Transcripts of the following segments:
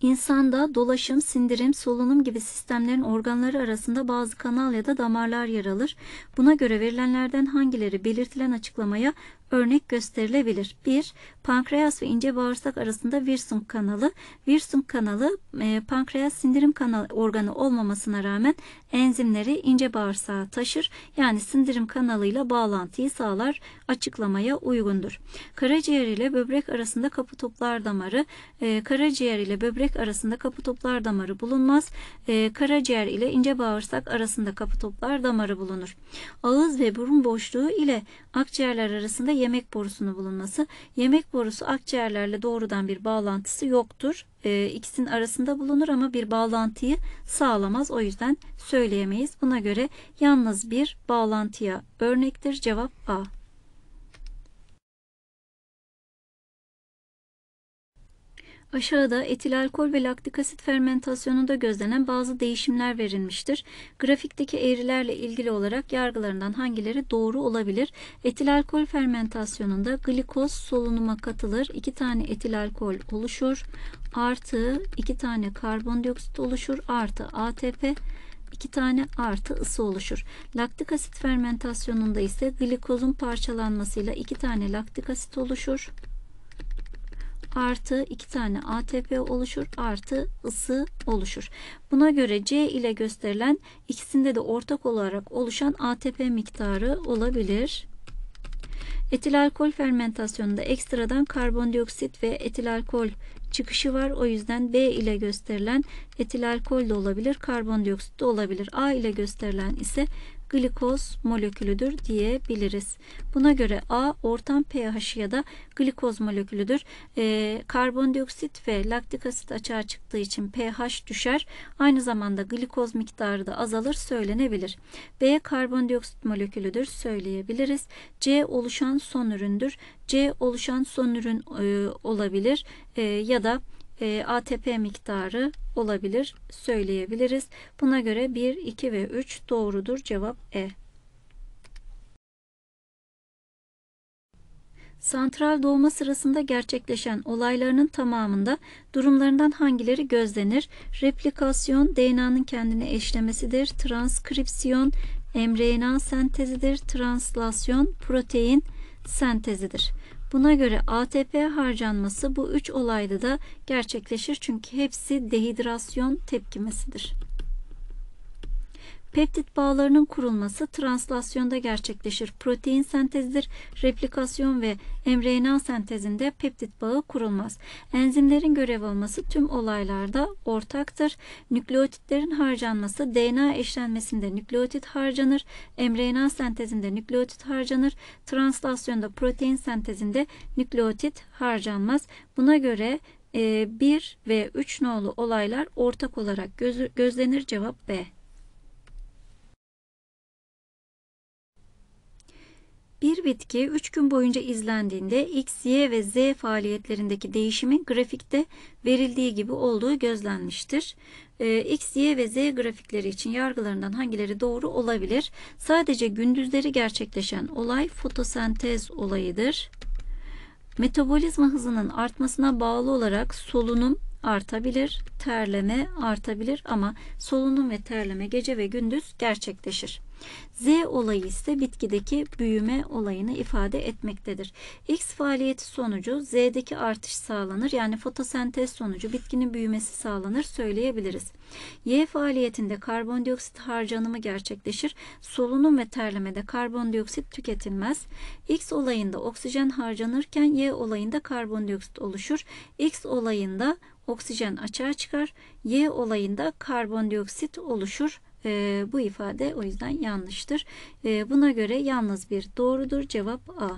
İnsanda dolaşım, sindirim, solunum gibi sistemlerin organları arasında bazı kanal ya da damarlar yer alır. Buna göre verilenlerden hangileri belirtilen açıklamaya örnek gösterilebilir. 1. Pankreas ve ince bağırsak arasında Wilson kanalı. Wilson kanalı e, pankreas sindirim kanal organı olmamasına rağmen enzimleri ince bağırsağa taşır. Yani sindirim kanalıyla bağlantıyı sağlar. Açıklamaya uygundur. Karaciğer ile böbrek arasında kapı toplar damarı. E, karaciğer ile böbrek arasında kapı toplar damarı bulunmaz. E, karaciğer ile ince bağırsak arasında kapı toplar damarı bulunur. Ağız ve burun boşluğu ile akciğerler arasında yemek borusunun bulunması. Yemek borusu akciğerlerle doğrudan bir bağlantısı yoktur. E, ikisinin arasında bulunur ama bir bağlantıyı sağlamaz. O yüzden söyleyemeyiz. Buna göre yalnız bir bağlantıya örnektir. Cevap A. Aşağıda etil alkol ve laktik asit fermentasyonunda gözlenen bazı değişimler verilmiştir. Grafikteki eğrilerle ilgili olarak yargılarından hangileri doğru olabilir? Etil alkol fermentasyonunda glikoz solunuma katılır. 2 tane etil alkol oluşur. Artı 2 tane karbondioksit oluşur. Artı ATP 2 tane artı ısı oluşur. Laktik asit fermentasyonunda ise glikozun parçalanmasıyla 2 tane laktik asit oluşur artı 2 tane ATP oluşur artı ısı oluşur. Buna göre C ile gösterilen ikisinde de ortak olarak oluşan ATP miktarı olabilir. Etil alkol fermentasyonunda ekstradan karbondioksit ve etil alkol çıkışı var. O yüzden B ile gösterilen etil alkol de olabilir, karbondioksit de olabilir. A ile gösterilen ise glikoz molekülüdür diyebiliriz. Buna göre A ortam pH ya da glikoz molekülüdür. E, karbondioksit ve laktik asit açığa çıktığı için pH düşer. Aynı zamanda glikoz miktarı da azalır söylenebilir. B karbondioksit molekülüdür söyleyebiliriz. C oluşan son üründür. C oluşan son ürün e, olabilir e, ya da e, ATP miktarı olabilir söyleyebiliriz. Buna göre 1, 2 ve 3 doğrudur. Cevap E. Santral doğma sırasında gerçekleşen olaylarının tamamında durumlarından hangileri gözlenir? Replikasyon DNA'nın kendini eşlemesidir. Transkripsiyon mRNA sentezidir. Translasyon protein sentezidir. Buna göre ATP harcanması bu üç olayda da gerçekleşir çünkü hepsi dehidrasyon tepkimesidir. Peptit bağlarının kurulması translasyonda gerçekleşir. Protein sentezdir. Replikasyon ve mRNA sentezinde peptit bağı kurulmaz. Enzimlerin görev alması tüm olaylarda ortaktır. Nükleotitlerin harcanması DNA eşlenmesinde nükleotit harcanır. mRNA sentezinde nükleotit harcanır. Translasyonda protein sentezinde nükleotit harcanmaz. Buna göre 1 e, ve 3 nolu olaylar ortak olarak gözlenir cevap B. Bir bitki 3 gün boyunca izlendiğinde X, Y ve Z faaliyetlerindeki değişimin grafikte verildiği gibi olduğu gözlenmiştir. Ee, X, Y ve Z grafikleri için yargılarından hangileri doğru olabilir? Sadece gündüzleri gerçekleşen olay fotosentez olayıdır. Metabolizma hızının artmasına bağlı olarak solunum artabilir, terleme artabilir ama solunum ve terleme gece ve gündüz gerçekleşir. Z olayı ise bitkideki büyüme olayını ifade etmektedir. X faaliyeti sonucu Z'deki artış sağlanır. Yani fotosentez sonucu bitkinin büyümesi sağlanır söyleyebiliriz. Y faaliyetinde karbondioksit harcanımı gerçekleşir. Solunum ve terlemede karbondioksit tüketilmez. X olayında oksijen harcanırken Y olayında karbondioksit oluşur. X olayında oksijen açığa çıkar. Y olayında karbondioksit oluşur e, bu ifade o yüzden yanlıştır. E, buna göre yalnız bir doğrudur. Cevap A.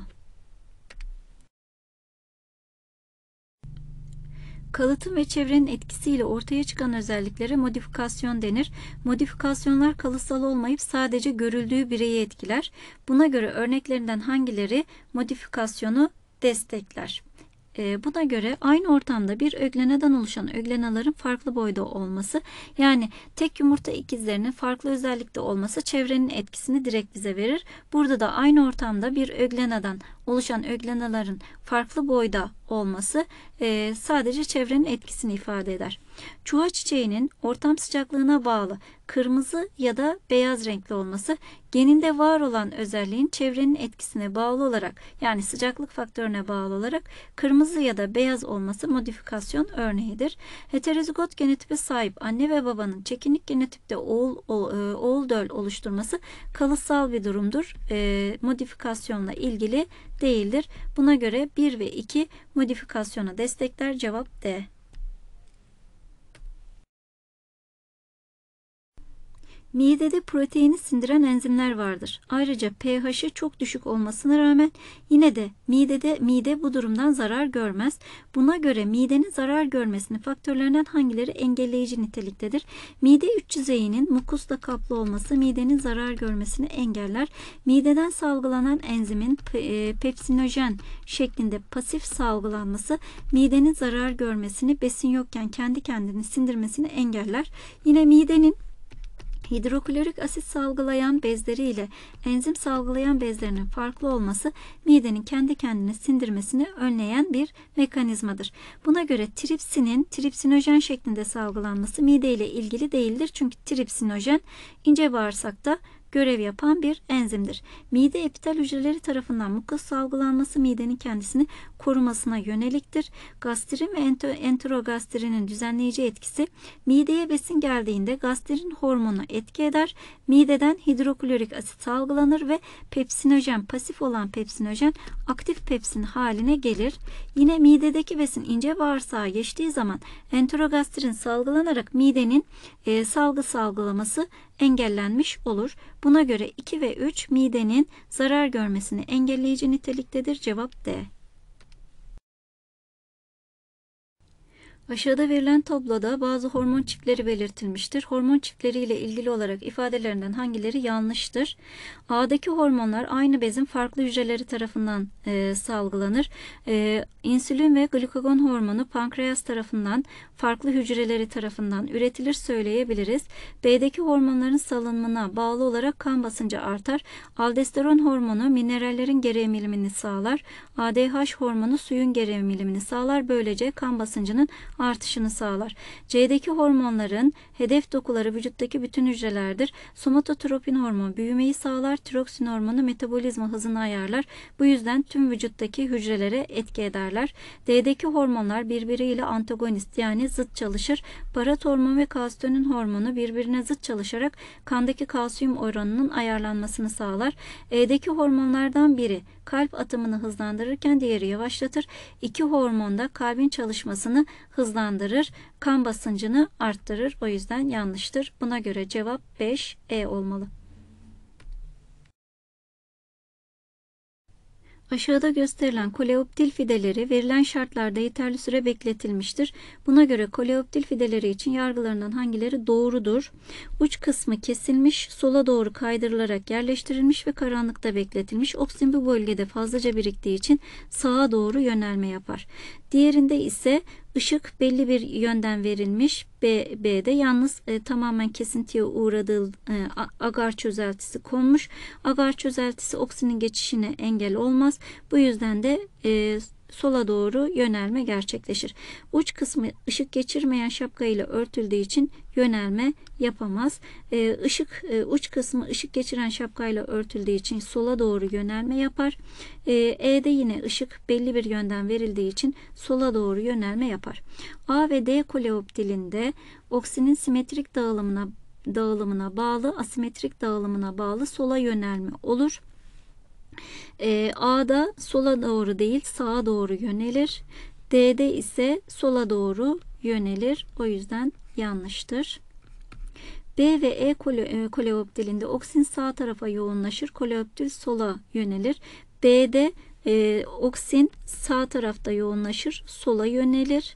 Kalıtım ve çevrenin etkisiyle ortaya çıkan özelliklere modifikasyon denir. Modifikasyonlar kalıtsal olmayıp sadece görüldüğü bireyi etkiler. Buna göre örneklerinden hangileri modifikasyonu destekler? Ee, buna göre aynı ortamda bir ögleneden oluşan öglenaların farklı boyda olması yani tek yumurta ikizlerinin farklı özellikte olması çevrenin etkisini direkt bize verir. Burada da aynı ortamda bir öglenadan oluşan öglenaların farklı boyda olması e, sadece çevrenin etkisini ifade eder. Çuha çiçeğinin ortam sıcaklığına bağlı kırmızı ya da beyaz renkli olması geninde var olan özelliğin çevrenin etkisine bağlı olarak yani sıcaklık faktörüne bağlı olarak kırmızı ya da beyaz olması modifikasyon örneğidir. Heterozigot genotipe sahip anne ve babanın çekinik genotipte oğul, e, oğul döl oluşturması kalıtsal bir durumdur. E, modifikasyonla ilgili değildir. Buna göre 1 ve 2 modifikasyonu destekler cevap D. Midede proteini sindiren enzimler vardır. Ayrıca pH'i çok düşük olmasına rağmen yine de midede mide bu durumdan zarar görmez. Buna göre midenin zarar görmesini faktörlerinden hangileri engelleyici niteliktedir? Mide üç yüzeyinin mukusla kaplı olması midenin zarar görmesini engeller. Mideden salgılanan enzimin e, pepsinojen şeklinde pasif salgılanması midenin zarar görmesini besin yokken kendi kendini sindirmesini engeller. Yine midenin Hidroklorik asit salgılayan bezleri ile enzim salgılayan bezlerinin farklı olması midenin kendi kendine sindirmesini önleyen bir mekanizmadır. Buna göre tripsinin tripsinojen şeklinde salgılanması mide ile ilgili değildir. Çünkü tripsinojen ince bağırsakta görev yapan bir enzimdir. Mide epitel hücreleri tarafından mukus salgılanması midenin kendisini korumasına yöneliktir. Gastrin ve enterogastrinin düzenleyici etkisi mideye besin geldiğinde gastrin hormonu etki eder. Mideden hidroklorik asit salgılanır ve pepsinojen pasif olan pepsinojen aktif pepsin haline gelir. Yine midedeki besin ince bağırsağa geçtiği zaman enterogastrin salgılanarak midenin e, salgı salgılaması engellenmiş olur. Buna göre 2 ve 3 midenin zarar görmesini engelleyici niteliktedir. Cevap D. Aşağıda verilen tabloda bazı hormon çiftleri belirtilmiştir. Hormon çiftleri ile ilgili olarak ifadelerinden hangileri yanlıştır? A'daki hormonlar aynı bezin farklı hücreleri tarafından e, salgılanır. E, insülin ve glukagon hormonu pankreas tarafından farklı hücreleri tarafından üretilir söyleyebiliriz. B'deki hormonların salınımına bağlı olarak kan basıncı artar. Aldosteron hormonu minerallerin geri emilimini sağlar. ADH hormonu suyun geri emilimini sağlar. Böylece kan basıncının artışını sağlar. C'deki hormonların hedef dokuları vücuttaki bütün hücrelerdir. Somatotropin hormon büyümeyi sağlar. Tiroksin hormonu metabolizma hızını ayarlar. Bu yüzden tüm vücuttaki hücrelere etki ederler. D'deki hormonlar birbiriyle antagonist yani zıt çalışır. Parat hormon ve kalsitonin hormonu birbirine zıt çalışarak kandaki kalsiyum oranının ayarlanmasını sağlar. E'deki hormonlardan biri kalp atımını hızlandırırken diğeri yavaşlatır. İki hormon da kalbin çalışmasını hızlandırır hızlandırır, kan basıncını arttırır. O yüzden yanlıştır. Buna göre cevap 5 E olmalı. Aşağıda gösterilen koleoptil fideleri verilen şartlarda yeterli süre bekletilmiştir. Buna göre koleoptil fideleri için yargılarından hangileri doğrudur? Uç kısmı kesilmiş, sola doğru kaydırılarak yerleştirilmiş ve karanlıkta bekletilmiş. Oksin bu bölgede fazlaca biriktiği için sağa doğru yönelme yapar. Diğerinde ise Işık belli bir yönden verilmiş. B, B'de yalnız e, tamamen kesintiye uğradığı e, agar çözeltisi konmuş. Agar çözeltisi oksinin geçişine engel olmaz. Bu yüzden de e, sola doğru yönelme gerçekleşir. Uç kısmı ışık geçirmeyen şapka ile örtüldüğü için yönelme yapamaz. Ee, ışık e, uç kısmı ışık geçiren şapka ile örtüldüğü için sola doğru yönelme yapar. E E'de yine ışık belli bir yönden verildiği için sola doğru yönelme yapar. A ve D koleoptilinde oksinin simetrik dağılımına dağılımına bağlı asimetrik dağılımına bağlı sola yönelme olur. E, A'da sola doğru değil sağa doğru yönelir. D'de ise sola doğru yönelir. O yüzden yanlıştır. B ve e, e koleoptilinde oksin sağ tarafa yoğunlaşır. Koleoptil sola yönelir. B'de e, oksin sağ tarafta yoğunlaşır. Sola yönelir.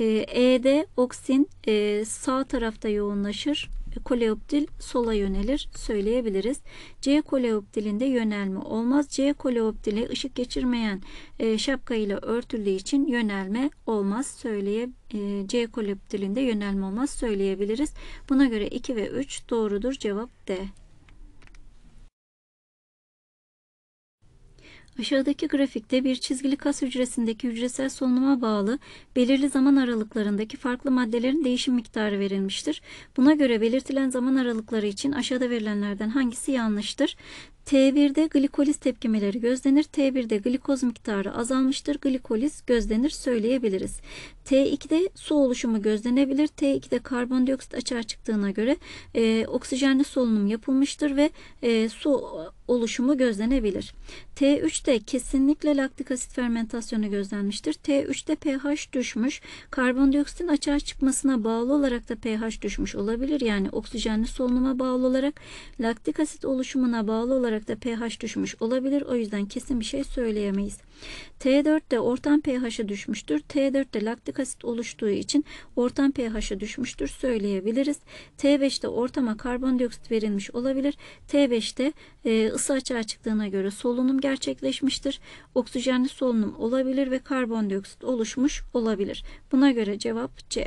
E, E'de oksin e, sağ tarafta yoğunlaşır koleoptil sola yönelir söyleyebiliriz. C koleoptilinde yönelme olmaz. C koleoptili ışık geçirmeyen e, şapka ile örtüldüğü için yönelme olmaz söyleye e, C koleoptilinde yönelme olmaz söyleyebiliriz. Buna göre 2 ve 3 doğrudur cevap D. Aşağıdaki grafikte bir çizgili kas hücresindeki hücresel solunuma bağlı belirli zaman aralıklarındaki farklı maddelerin değişim miktarı verilmiştir. Buna göre belirtilen zaman aralıkları için aşağıda verilenlerden hangisi yanlıştır? T1'de glikoliz tepkimeleri gözlenir. T1'de glikoz miktarı azalmıştır. Glikoliz gözlenir söyleyebiliriz. T2'de su oluşumu gözlenebilir. T2'de karbondioksit açığa çıktığına göre e, oksijenli solunum yapılmıştır ve e, su oluşumu gözlenebilir. T3'te kesinlikle laktik asit fermentasyonu gözlenmiştir. T3'te pH düşmüş. Karbondioksitin açığa çıkmasına bağlı olarak da pH düşmüş olabilir. Yani oksijenli solunuma bağlı olarak laktik asit oluşumuna bağlı olarak olarak da pH düşmüş olabilir. O yüzden kesin bir şey söyleyemeyiz. T4 de ortam pH'ı düşmüştür. T4 de laktik asit oluştuğu için ortam pH'ı düşmüştür söyleyebiliriz. T5'te ortama karbondioksit verilmiş olabilir. T5'te e, ısı açığa çıktığına göre solunum gerçekleşmiştir. Oksijenli solunum olabilir ve karbondioksit oluşmuş olabilir. Buna göre cevap C.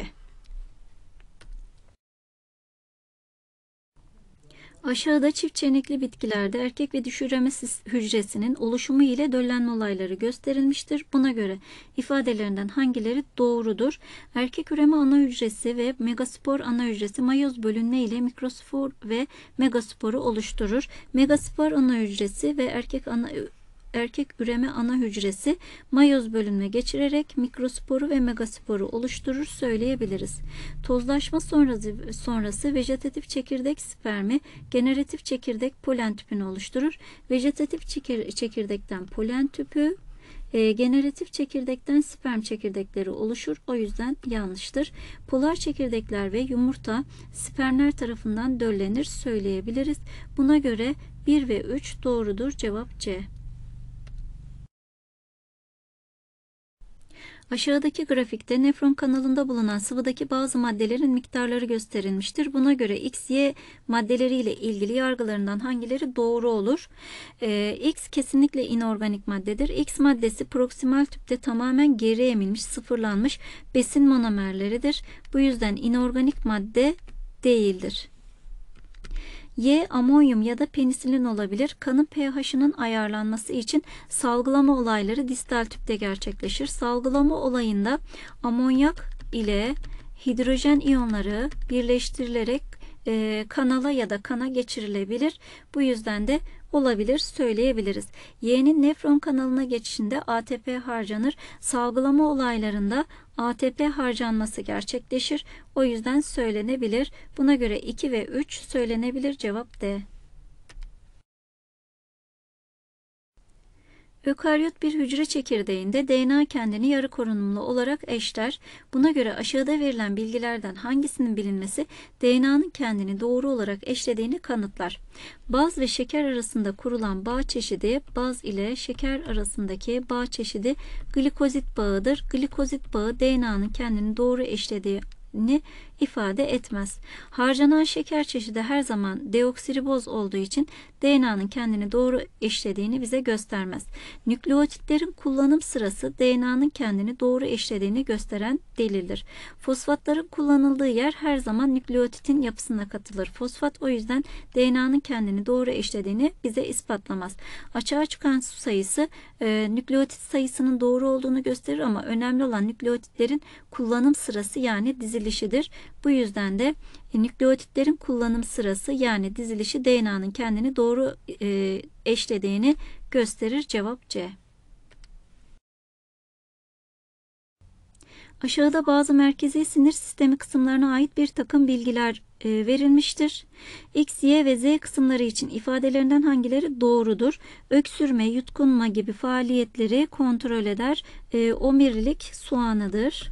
Aşağıda çift çenekli bitkilerde erkek ve dişi üreme hücresinin oluşumu ile döllenme olayları gösterilmiştir. Buna göre ifadelerinden hangileri doğrudur? Erkek üreme ana hücresi ve megaspor ana hücresi mayoz bölünme ile mikrospor ve megasporu oluşturur. Megaspor ana hücresi ve erkek ana erkek üreme ana hücresi mayoz bölünme geçirerek mikrosporu ve megasporu oluşturur söyleyebiliriz. Tozlaşma sonrası, sonrası vejetatif çekirdek spermi generatif çekirdek polen tüpünü oluşturur. Vejetatif çekir, çekirdekten polen tüpü, e, generatif çekirdekten sperm çekirdekleri oluşur. O yüzden yanlıştır. Polar çekirdekler ve yumurta spermler tarafından döllenir söyleyebiliriz. Buna göre 1 ve 3 doğrudur. Cevap C. Aşağıdaki grafikte nefron kanalında bulunan sıvıdaki bazı maddelerin miktarları gösterilmiştir. Buna göre X, Y maddeleriyle ilgili yargılarından hangileri doğru olur? Ee, X kesinlikle inorganik maddedir. X maddesi proksimal tüpte tamamen geri emilmiş, sıfırlanmış besin monomerleridir. Bu yüzden inorganik madde değildir. Y amonyum ya da penisilin olabilir. Kanın pH'ının ayarlanması için salgılama olayları distal tüpte gerçekleşir. Salgılama olayında amonyak ile hidrojen iyonları birleştirilerek e, kanala ya da kana geçirilebilir. Bu yüzden de olabilir söyleyebiliriz. Y'nin nefron kanalına geçişinde ATP harcanır. Salgılama olaylarında ATP harcanması gerçekleşir. O yüzden söylenebilir. Buna göre 2 ve 3 söylenebilir cevap D. Ökaryot bir hücre çekirdeğinde DNA kendini yarı korunumlu olarak eşler. Buna göre aşağıda verilen bilgilerden hangisinin bilinmesi DNA'nın kendini doğru olarak eşlediğini kanıtlar. Baz ve şeker arasında kurulan bağ çeşidi baz ile şeker arasındaki bağ çeşidi glikozit bağıdır. Glikozit bağı DNA'nın kendini doğru eşlediği ni ifade etmez. Harcanan şeker çeşidi her zaman deoksiriboz olduğu için DNA'nın kendini doğru eşlediğini bize göstermez. Nükleotitlerin kullanım sırası DNA'nın kendini doğru eşlediğini gösteren delildir. Fosfatların kullanıldığı yer her zaman nükleotitin yapısına katılır. Fosfat o yüzden DNA'nın kendini doğru eşlediğini bize ispatlamaz. Açığa çıkan su sayısı e, nükleotit sayısının doğru olduğunu gösterir ama önemli olan nükleotitlerin kullanım sırası yani dizilmesi dizilişidir. Bu yüzden de e, nükleotitlerin kullanım sırası yani dizilişi DNA'nın kendini doğru e, eşlediğini gösterir. Cevap C. Aşağıda bazı merkezi sinir sistemi kısımlarına ait bir takım bilgiler e, verilmiştir. X, Y ve Z kısımları için ifadelerinden hangileri doğrudur? Öksürme, yutkunma gibi faaliyetleri kontrol eder. Omirilik soğanıdır.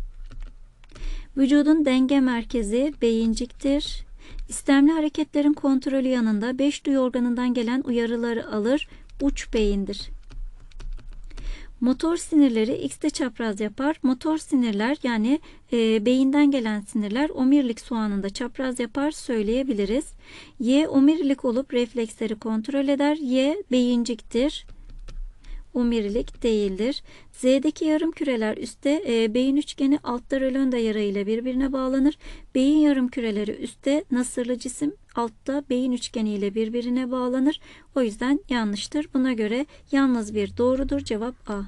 Vücudun denge merkezi beyinciktir. İstemli hareketlerin kontrolü yanında beş duyu organından gelen uyarıları alır uç beyindir. Motor sinirleri X'te çapraz yapar. Motor sinirler yani e, beyinden gelen sinirler omirlik soğanında çapraz yapar söyleyebiliriz. Y omirlik olup refleksleri kontrol eder. Y beyinciktir umirilik değildir. Z'deki yarım küreler üstte e, beyin üçgeni altta rölönda yara ile birbirine bağlanır. Beyin yarım küreleri üstte nasırlı cisim altta beyin üçgeni ile birbirine bağlanır. O yüzden yanlıştır. Buna göre yalnız bir doğrudur. Cevap A.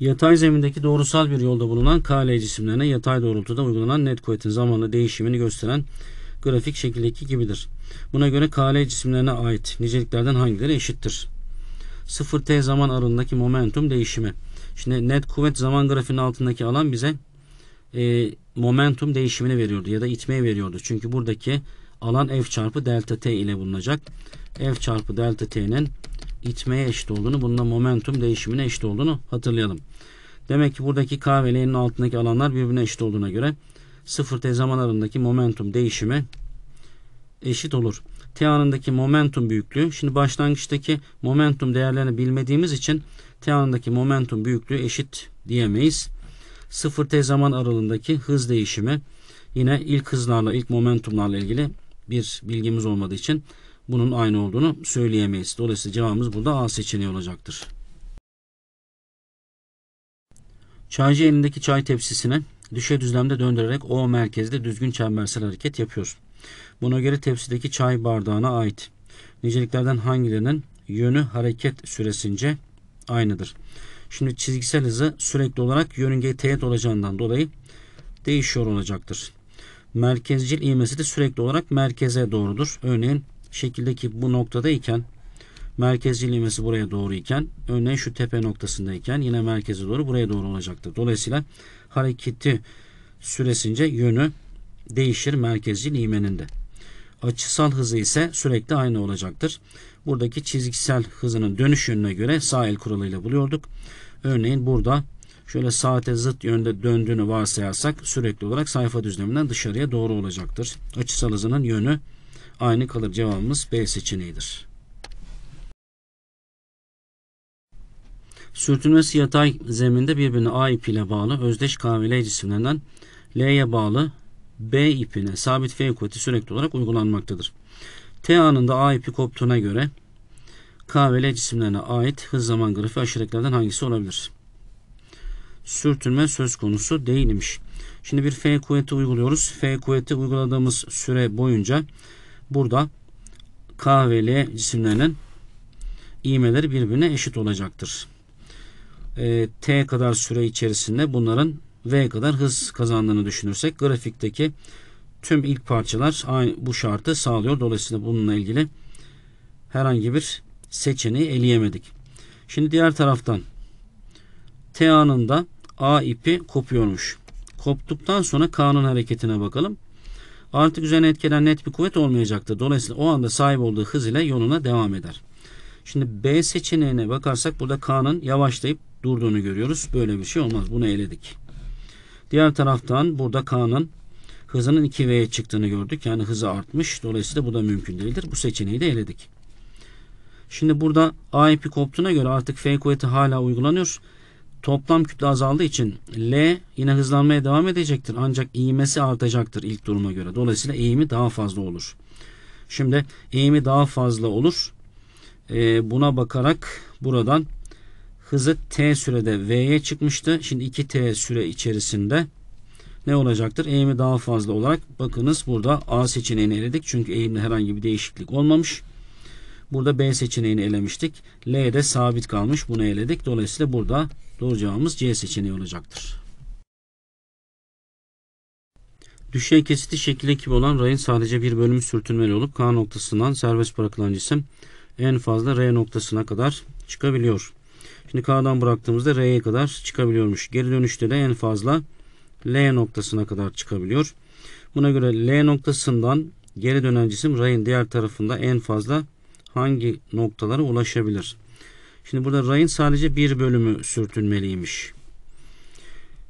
Yatay zemindeki doğrusal bir yolda bulunan KL cisimlerine yatay doğrultuda uygulanan net kuvvetin zamanla değişimini gösteren grafik şekildeki gibidir. Buna göre KL cisimlerine ait niceliklerden hangileri eşittir? 0T zaman aralığındaki momentum değişimi. Şimdi net kuvvet zaman grafiğinin altındaki alan bize e, momentum değişimini veriyordu ya da itmeyi veriyordu. Çünkü buradaki alan F çarpı delta T ile bulunacak. F çarpı delta T'nin itmeye eşit olduğunu, bununla momentum değişimine eşit olduğunu hatırlayalım. Demek ki buradaki K ve L'nin altındaki alanlar birbirine eşit olduğuna göre sıfır t zaman aralığındaki momentum değişimi eşit olur. T anındaki momentum büyüklüğü. Şimdi başlangıçtaki momentum değerlerini bilmediğimiz için T anındaki momentum büyüklüğü eşit diyemeyiz. Sıfır t zaman aralığındaki hız değişimi yine ilk hızlarla, ilk momentumlarla ilgili bir bilgimiz olmadığı için bunun aynı olduğunu söyleyemeyiz. Dolayısıyla cevabımız burada A seçeneği olacaktır. Çaycı elindeki çay tepsisine düşe düzlemde döndürerek O merkezde düzgün çembersel hareket yapıyorsun. Buna göre tepsideki çay bardağına ait. Niceliklerden hangilerinin yönü hareket süresince aynıdır. Şimdi çizgisel hızı sürekli olarak yörüngeye teğet olacağından dolayı değişiyor olacaktır. Merkezcil ivmesi de sürekli olarak merkeze doğrudur. Örneğin şekildeki bu noktada iken merkezcil ivmesi buraya doğru iken örneğin şu tepe noktasındayken yine merkeze doğru buraya doğru olacaktır. Dolayısıyla hareketi süresince yönü değişir merkezi limeninde. Açısal hızı ise sürekli aynı olacaktır. Buradaki çizgisel hızının dönüş yönüne göre sağ el kuralıyla buluyorduk. Örneğin burada şöyle saate zıt yönde döndüğünü varsayarsak sürekli olarak sayfa düzleminden dışarıya doğru olacaktır. Açısal hızının yönü aynı kalır. Cevabımız B seçeneğidir. Sürtünmesi yatay zeminde birbirine A ipiyle bağlı özdeş KVL cisimlerinden L'ye bağlı B ipine sabit F kuvveti sürekli olarak uygulanmaktadır. T anında A ipi koptuğuna göre K cisimlerine ait hız zaman grafiği aşağıdakilerden hangisi olabilir? Sürtünme söz konusu değilmiş. Şimdi bir F kuvveti uyguluyoruz. F kuvveti uyguladığımız süre boyunca burada K cisimlerinin iğmeleri birbirine eşit olacaktır. E, t kadar süre içerisinde bunların v kadar hız kazandığını düşünürsek grafikteki tüm ilk parçalar aynı, bu şartı sağlıyor. Dolayısıyla bununla ilgili herhangi bir seçeneği eleyemedik. Şimdi diğer taraftan T anında A ipi kopuyormuş. Koptuktan sonra K'nın hareketine bakalım. Artık üzerine etkilenen net bir kuvvet olmayacaktır. Dolayısıyla o anda sahip olduğu hız ile yoluna devam eder. Şimdi B seçeneğine bakarsak burada K'nın yavaşlayıp durduğunu görüyoruz. Böyle bir şey olmaz. Bunu eledik. Diğer taraftan burada K'nın hızının 2V'ye çıktığını gördük. Yani hızı artmış. Dolayısıyla bu da mümkün değildir. Bu seçeneği de eledik. Şimdi burada A ipi koptuğuna göre artık F kuvveti hala uygulanıyor. Toplam kütle azaldığı için L yine hızlanmaya devam edecektir. Ancak eğimesi artacaktır ilk duruma göre. Dolayısıyla eğimi daha fazla olur. Şimdi eğimi daha fazla olur. Ee, buna bakarak buradan hızı t sürede v'ye çıkmıştı. Şimdi 2t süre içerisinde ne olacaktır? Eğimi daha fazla olarak bakınız burada A seçeneğini eledik. Çünkü eğimde herhangi bir değişiklik olmamış. Burada B seçeneğini elemiştik. L de sabit kalmış. Bunu eledik. Dolayısıyla burada doğru cevabımız C seçeneği olacaktır. Düşey kesiti şekil ekibi olan rayın sadece bir bölümü sürtünmeli olup K noktasından serbest bırakılan cisim en fazla R noktasına kadar çıkabiliyor. Şimdi K'dan bıraktığımızda R'ye kadar çıkabiliyormuş. Geri dönüşte de en fazla L noktasına kadar çıkabiliyor. Buna göre L noktasından geri dönen cisim rayın diğer tarafında en fazla hangi noktalara ulaşabilir? Şimdi burada rayın sadece bir bölümü sürtünmeliymiş.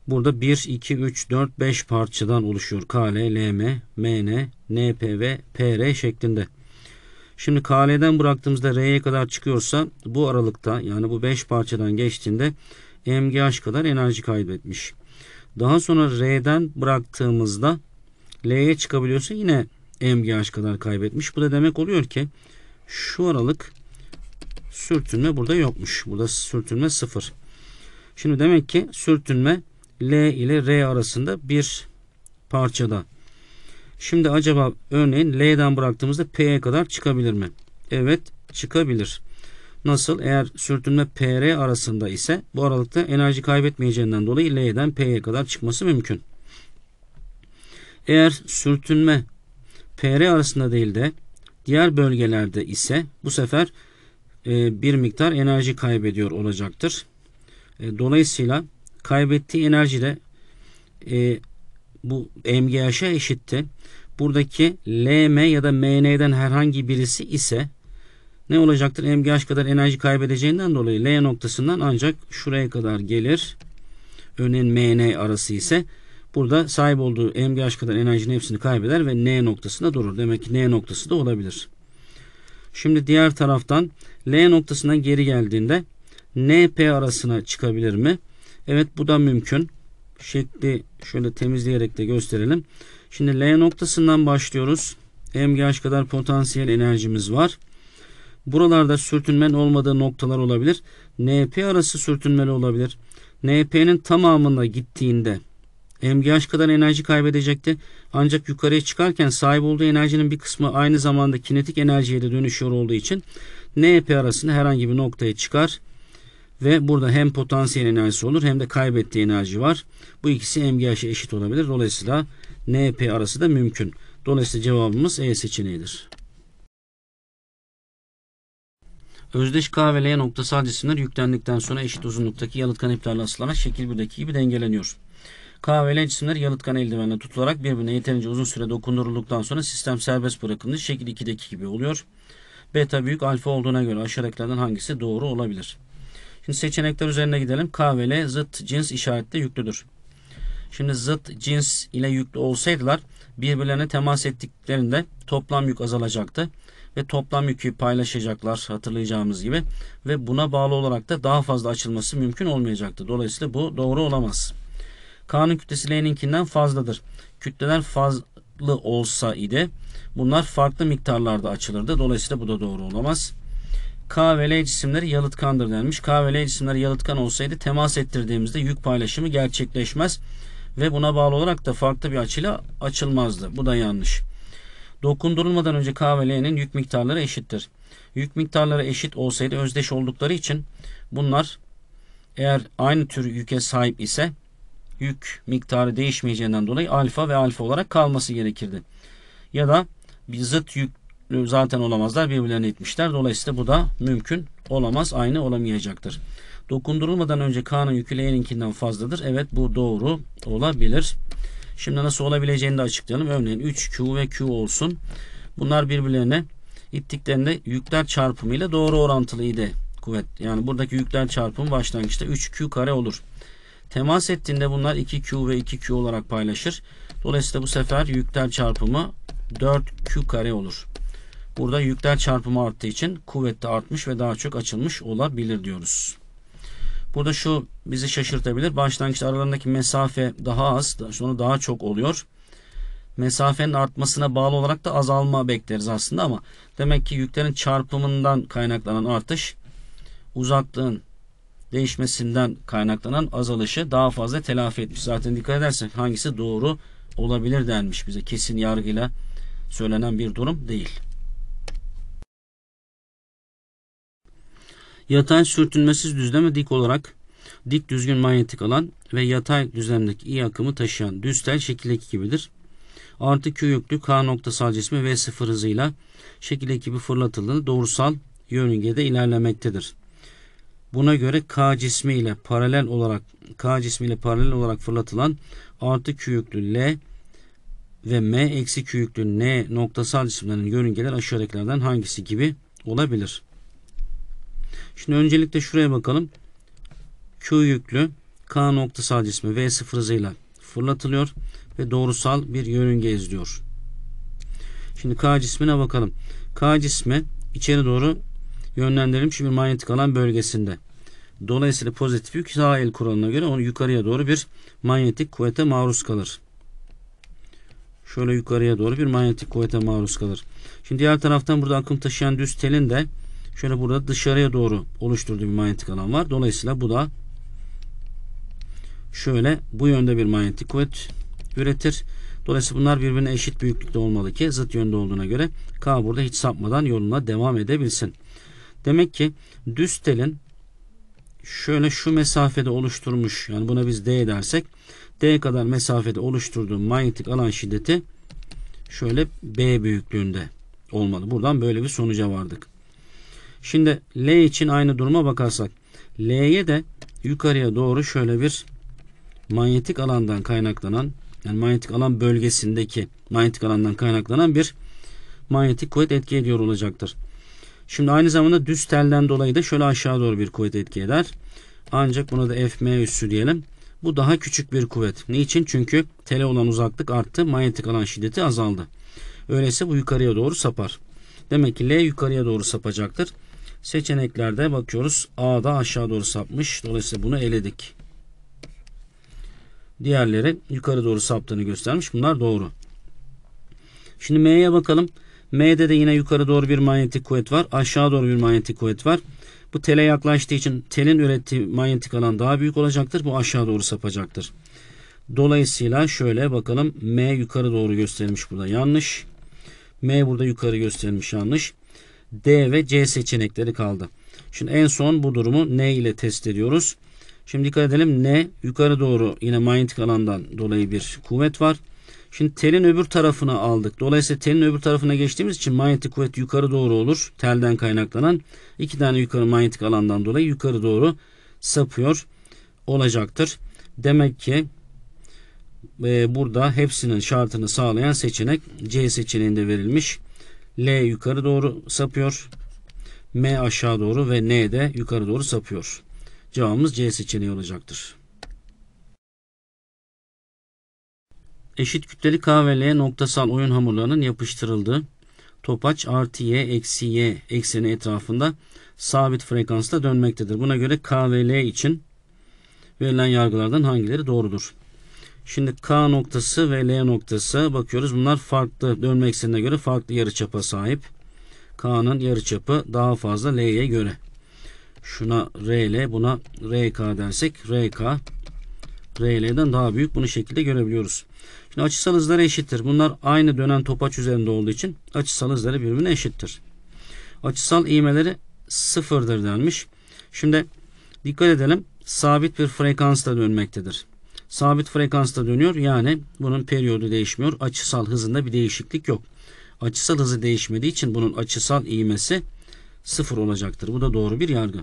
Burada 1, 2, 3, 4, 5 parçadan oluşuyor. KL, LM, MN, NP ve PR şeklinde. Şimdi K'den bıraktığımızda R'ye kadar çıkıyorsa bu aralıkta yani bu 5 parçadan geçtiğinde MGH kadar enerji kaybetmiş. Daha sonra R'den bıraktığımızda L'ye çıkabiliyorsa yine MGH kadar kaybetmiş. Bu da demek oluyor ki şu aralık sürtünme burada yokmuş. Burada sürtünme sıfır. Şimdi demek ki sürtünme L ile R arasında bir parçada Şimdi acaba örneğin L'den bıraktığımızda P'ye kadar çıkabilir mi? Evet çıkabilir. Nasıl? Eğer sürtünme PR arasında ise bu aralıkta enerji kaybetmeyeceğinden dolayı L'den P'ye kadar çıkması mümkün. Eğer sürtünme PR arasında değil de diğer bölgelerde ise bu sefer e, bir miktar enerji kaybediyor olacaktır. E, dolayısıyla kaybettiği enerji de e, bu MGH'a eşitti. Buradaki LM ya da MN'den herhangi birisi ise ne olacaktır? MGH kadar enerji kaybedeceğinden dolayı L noktasından ancak şuraya kadar gelir. Örneğin MN arası ise burada sahip olduğu MGH kadar enerjinin hepsini kaybeder ve N noktasında durur. Demek ki N noktası da olabilir. Şimdi diğer taraftan L noktasından geri geldiğinde NP arasına çıkabilir mi? Evet bu da mümkün şekli şöyle temizleyerek de gösterelim. Şimdi L noktasından başlıyoruz. MGH kadar potansiyel enerjimiz var. Buralarda sürtünmen olmadığı noktalar olabilir. NP arası sürtünmeli olabilir. NP'nin tamamına gittiğinde MGH kadar enerji kaybedecekti. Ancak yukarıya çıkarken sahip olduğu enerjinin bir kısmı aynı zamanda kinetik enerjiye de dönüşüyor olduğu için NP arasında herhangi bir noktaya çıkar ve burada hem potansiyel enerjisi olur hem de kaybettiği enerji var. Bu ikisi MGH'e eşit olabilir. Dolayısıyla NP arası da mümkün. Dolayısıyla cevabımız E seçeneğidir. Özdeş K ve L noktasal cisimler yüklendikten sonra eşit uzunluktaki yalıtkan iplerle asılarak şekil 1'deki gibi dengeleniyor. K ve L cisimler yalıtkan eldivenle tutularak birbirine yeterince uzun süre dokundurulduktan sonra sistem serbest bırakılır. Şekil 2'deki gibi oluyor. Beta büyük alfa olduğuna göre aşağıdakilerden hangisi doğru olabilir? Şimdi seçenekler üzerine gidelim. K ve L zıt cins işaretle yüklüdür. Şimdi zıt cins ile yüklü olsaydılar birbirlerine temas ettiklerinde toplam yük azalacaktı ve toplam yükü paylaşacaklar hatırlayacağımız gibi ve buna bağlı olarak da daha fazla açılması mümkün olmayacaktı. Dolayısıyla bu doğru olamaz. K'nın kütlesi L'ninkinden fazladır. Kütleler fazla olsa idi bunlar farklı miktarlarda açılırdı. Dolayısıyla bu da doğru olamaz. K ve L cisimleri yalıtkandır denmiş. K ve L cisimleri yalıtkan olsaydı temas ettirdiğimizde yük paylaşımı gerçekleşmez ve buna bağlı olarak da farklı bir açıyla açılmazdı. Bu da yanlış. Dokundurulmadan önce K ve L'nin yük miktarları eşittir. Yük miktarları eşit olsaydı özdeş oldukları için bunlar eğer aynı tür yüke sahip ise yük miktarı değişmeyeceğinden dolayı alfa ve alfa olarak kalması gerekirdi. Ya da bir zıt yük zaten olamazlar birbirlerine itmişler. Dolayısıyla bu da mümkün olamaz aynı olamayacaktır. Dokundurulmadan önce Kaan'ın yükü L'ninkinden fazladır. Evet bu doğru olabilir. Şimdi nasıl olabileceğini de açıklayalım. Örneğin 3Q ve Q olsun. Bunlar birbirlerine ittiklerinde yükler çarpımıyla doğru orantılıydı kuvvet. Yani buradaki yükler çarpımı başlangıçta 3Q kare olur. Temas ettiğinde bunlar 2Q ve 2Q olarak paylaşır. Dolayısıyla bu sefer yükler çarpımı 4Q kare olur. Burada yükler çarpımı arttığı için kuvvet artmış ve daha çok açılmış olabilir diyoruz. Burada şu bizi şaşırtabilir. Başlangıçta aralarındaki mesafe daha az, sonra daha çok oluyor. Mesafenin artmasına bağlı olarak da azalma bekleriz aslında ama demek ki yüklerin çarpımından kaynaklanan artış uzaklığın değişmesinden kaynaklanan azalışı daha fazla telafi etmiş. Zaten dikkat edersek hangisi doğru olabilir denmiş bize. Kesin yargıyla söylenen bir durum değil. Yatay sürtünmesiz düzleme dik olarak dik düzgün manyetik alan ve yatay düzlemdeki i akımı taşıyan düz tel şekil 2 gibidir. Artı Q yüklü K noktasal cismi v sıfır hızıyla şekil ekibi fırlatıldığında doğrusal yörüngede ilerlemektedir. Buna göre K cismi ile paralel olarak K cismi ile paralel olarak fırlatılan artı Q yüklü L ve M eksi Q yüklü N noktasal cisimlerin yörüngeler aşağıdakilerden hangisi gibi olabilir? Şimdi öncelikle şuraya bakalım. Q yüklü K noktası cismi V0 hızıyla fırlatılıyor ve doğrusal bir yörünge izliyor. Şimdi K cismine bakalım. K cismi içeri doğru yönlendirilmiş bir manyetik alan bölgesinde. Dolayısıyla pozitif yük sağ el kuralına göre onu yukarıya doğru bir manyetik kuvvete maruz kalır. Şöyle yukarıya doğru bir manyetik kuvvete maruz kalır. Şimdi diğer taraftan burada akım taşıyan düz telin de Şöyle burada dışarıya doğru oluşturduğu bir manyetik alan var. Dolayısıyla bu da şöyle bu yönde bir manyetik kuvvet üretir. Dolayısıyla bunlar birbirine eşit büyüklükte olmalı ki zıt yönde olduğuna göre K burada hiç sapmadan yoluna devam edebilsin. Demek ki düz telin şöyle şu mesafede oluşturmuş yani buna biz D dersek D kadar mesafede oluşturduğu manyetik alan şiddeti şöyle B büyüklüğünde olmalı. Buradan böyle bir sonuca vardık. Şimdi L için aynı duruma bakarsak L'ye de yukarıya doğru şöyle bir manyetik alandan kaynaklanan yani manyetik alan bölgesindeki manyetik alandan kaynaklanan bir manyetik kuvvet etki ediyor olacaktır. Şimdi aynı zamanda düz telden dolayı da şöyle aşağı doğru bir kuvvet etki eder. Ancak buna da FM üssü diyelim. Bu daha küçük bir kuvvet. Niçin? Çünkü tele olan uzaklık arttı. Manyetik alan şiddeti azaldı. Öyleyse bu yukarıya doğru sapar. Demek ki L yukarıya doğru sapacaktır. Seçeneklerde bakıyoruz. A da aşağı doğru sapmış. Dolayısıyla bunu eledik. Diğerleri yukarı doğru saptığını göstermiş. Bunlar doğru. Şimdi M'ye bakalım. M'de de yine yukarı doğru bir manyetik kuvvet var. Aşağı doğru bir manyetik kuvvet var. Bu tele yaklaştığı için telin ürettiği manyetik alan daha büyük olacaktır. Bu aşağı doğru sapacaktır. Dolayısıyla şöyle bakalım. M yukarı doğru gösterilmiş burada yanlış. M burada yukarı gösterilmiş yanlış. D ve C seçenekleri kaldı. Şimdi en son bu durumu N ile test ediyoruz. Şimdi dikkat edelim N yukarı doğru yine manyetik alandan dolayı bir kuvvet var. Şimdi telin öbür tarafına aldık. Dolayısıyla telin öbür tarafına geçtiğimiz için manyetik kuvvet yukarı doğru olur. Telden kaynaklanan iki tane yukarı manyetik alandan dolayı yukarı doğru sapıyor olacaktır. Demek ki e, burada hepsinin şartını sağlayan seçenek C seçeneğinde verilmiş. L yukarı doğru sapıyor. M aşağı doğru ve N de yukarı doğru sapıyor. Cevabımız C seçeneği olacaktır. Eşit kütleli K ve L noktasal oyun hamurlarının yapıştırıldığı topaç artı Y eksi Y ekseni etrafında sabit frekansla dönmektedir. Buna göre K ve L için verilen yargılardan hangileri doğrudur? Şimdi K noktası ve L noktası bakıyoruz. Bunlar farklı dönme eksenine göre farklı yarıçapa sahip. K'nın yarıçapı daha fazla L'ye göre. Şuna RL buna RK dersek RK RL'den daha büyük. Bunu şekilde görebiliyoruz. Şimdi açısal hızları eşittir. Bunlar aynı dönen topaç üzerinde olduğu için açısal hızları birbirine eşittir. Açısal iğmeleri sıfırdır denmiş. Şimdi dikkat edelim. Sabit bir frekansla dönmektedir sabit frekansta dönüyor. Yani bunun periyodu değişmiyor. Açısal hızında bir değişiklik yok. Açısal hızı değişmediği için bunun açısal iğmesi sıfır olacaktır. Bu da doğru bir yargı.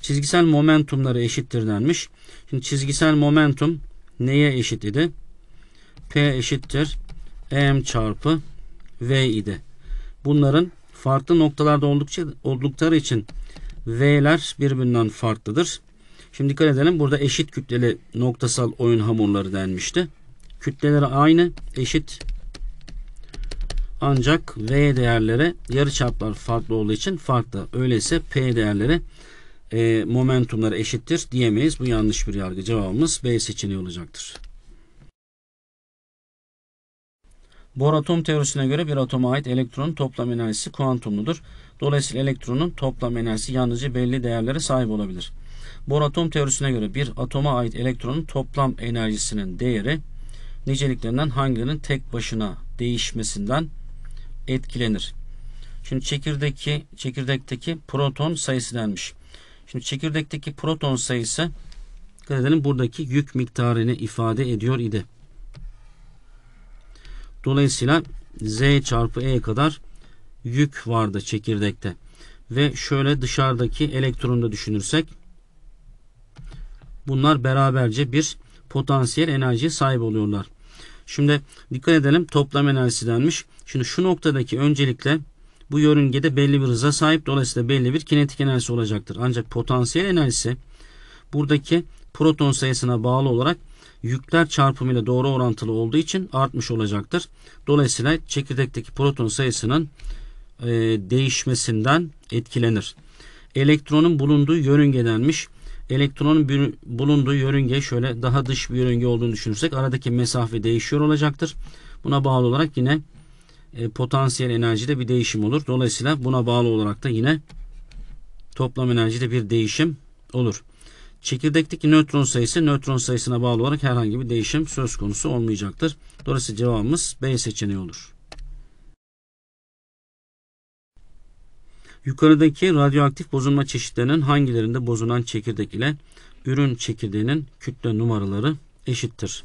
Çizgisel momentumları eşittir denmiş. Şimdi çizgisel momentum neye eşit idi? P eşittir m çarpı v idi. Bunların farklı noktalarda oldukça oldukları için v'ler birbirinden farklıdır. Şimdi dikkat edelim burada eşit kütleli noktasal oyun hamurları denmişti. Kütleleri aynı eşit ancak V değerleri yarıçaplar farklı olduğu için farklı. Öyleyse P değerleri e, momentumları eşittir diyemeyiz. Bu yanlış bir yargı. Cevabımız B seçeneği olacaktır. Bohr atom teorisine göre bir atoma ait elektronun toplam enerjisi kuantumludur. Dolayısıyla elektronun toplam enerjisi yalnızca belli değerlere sahip olabilir. Bohr atom teorisine göre bir atoma ait elektronun toplam enerjisinin değeri niceliklerinden hangilerinin tek başına değişmesinden etkilenir. Şimdi çekirdeki çekirdekteki proton sayısı denmiş. Şimdi çekirdekteki proton sayısı dikkat edelim buradaki yük miktarını ifade ediyor idi. Dolayısıyla Z çarpı E kadar yük vardı çekirdekte. Ve şöyle dışarıdaki elektronu da düşünürsek bunlar beraberce bir potansiyel enerjiye sahip oluyorlar. Şimdi dikkat edelim toplam enerjisi denmiş. Şimdi şu noktadaki öncelikle bu yörüngede belli bir hıza sahip dolayısıyla belli bir kinetik enerjisi olacaktır. Ancak potansiyel enerjisi buradaki proton sayısına bağlı olarak yükler çarpımıyla doğru orantılı olduğu için artmış olacaktır. Dolayısıyla çekirdekteki proton sayısının e, değişmesinden etkilenir. Elektronun bulunduğu yörüngedenmiş. denmiş elektronun bulunduğu yörünge şöyle daha dış bir yörünge olduğunu düşünürsek aradaki mesafe değişiyor olacaktır. Buna bağlı olarak yine e, potansiyel enerjide bir değişim olur. Dolayısıyla buna bağlı olarak da yine toplam enerjide bir değişim olur. Çekirdekteki nötron sayısı nötron sayısına bağlı olarak herhangi bir değişim söz konusu olmayacaktır. Dolayısıyla cevabımız B seçeneği olur. Yukarıdaki radyoaktif bozulma çeşitlerinin hangilerinde bozulan çekirdek ile ürün çekirdeğinin kütle numaraları eşittir?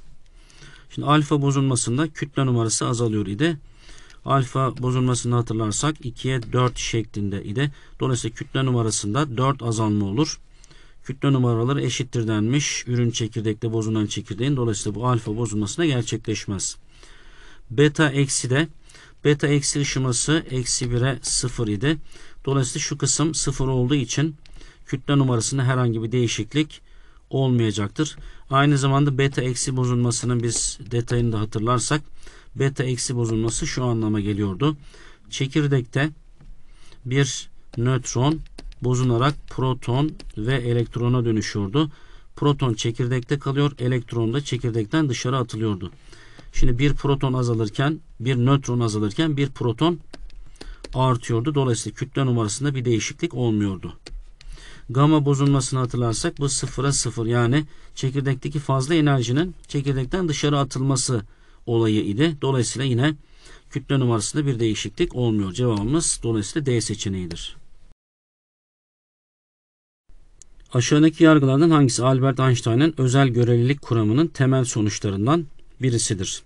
Şimdi alfa bozulmasında kütle numarası azalıyor idi. Alfa bozulmasını hatırlarsak 2'ye 4 şeklinde idi. Dolayısıyla kütle numarasında 4 azalma olur. Kütle numaraları eşittir denmiş. Ürün çekirdekte bozulan çekirdeğin dolayısıyla bu alfa bozulmasına gerçekleşmez. Beta eksi de beta eksi ışıması eksi 1'e 0 idi. Dolayısıyla şu kısım sıfır olduğu için kütle numarasında herhangi bir değişiklik olmayacaktır. Aynı zamanda beta eksi bozulmasının biz detayını da hatırlarsak beta eksi bozulması şu anlama geliyordu. Çekirdekte bir nötron bozunarak proton ve elektrona dönüşüyordu. Proton çekirdekte kalıyor, elektron da çekirdekten dışarı atılıyordu. Şimdi bir proton azalırken, bir nötron azalırken bir proton artıyordu. Dolayısıyla kütle numarasında bir değişiklik olmuyordu. Gama bozulmasını hatırlarsak bu sıfıra sıfır yani çekirdekteki fazla enerjinin çekirdekten dışarı atılması olayı idi. Dolayısıyla yine kütle numarasında bir değişiklik olmuyor. Cevabımız dolayısıyla D seçeneğidir. Aşağıdaki yargılardan hangisi Albert Einstein'ın özel görelilik kuramının temel sonuçlarından birisidir?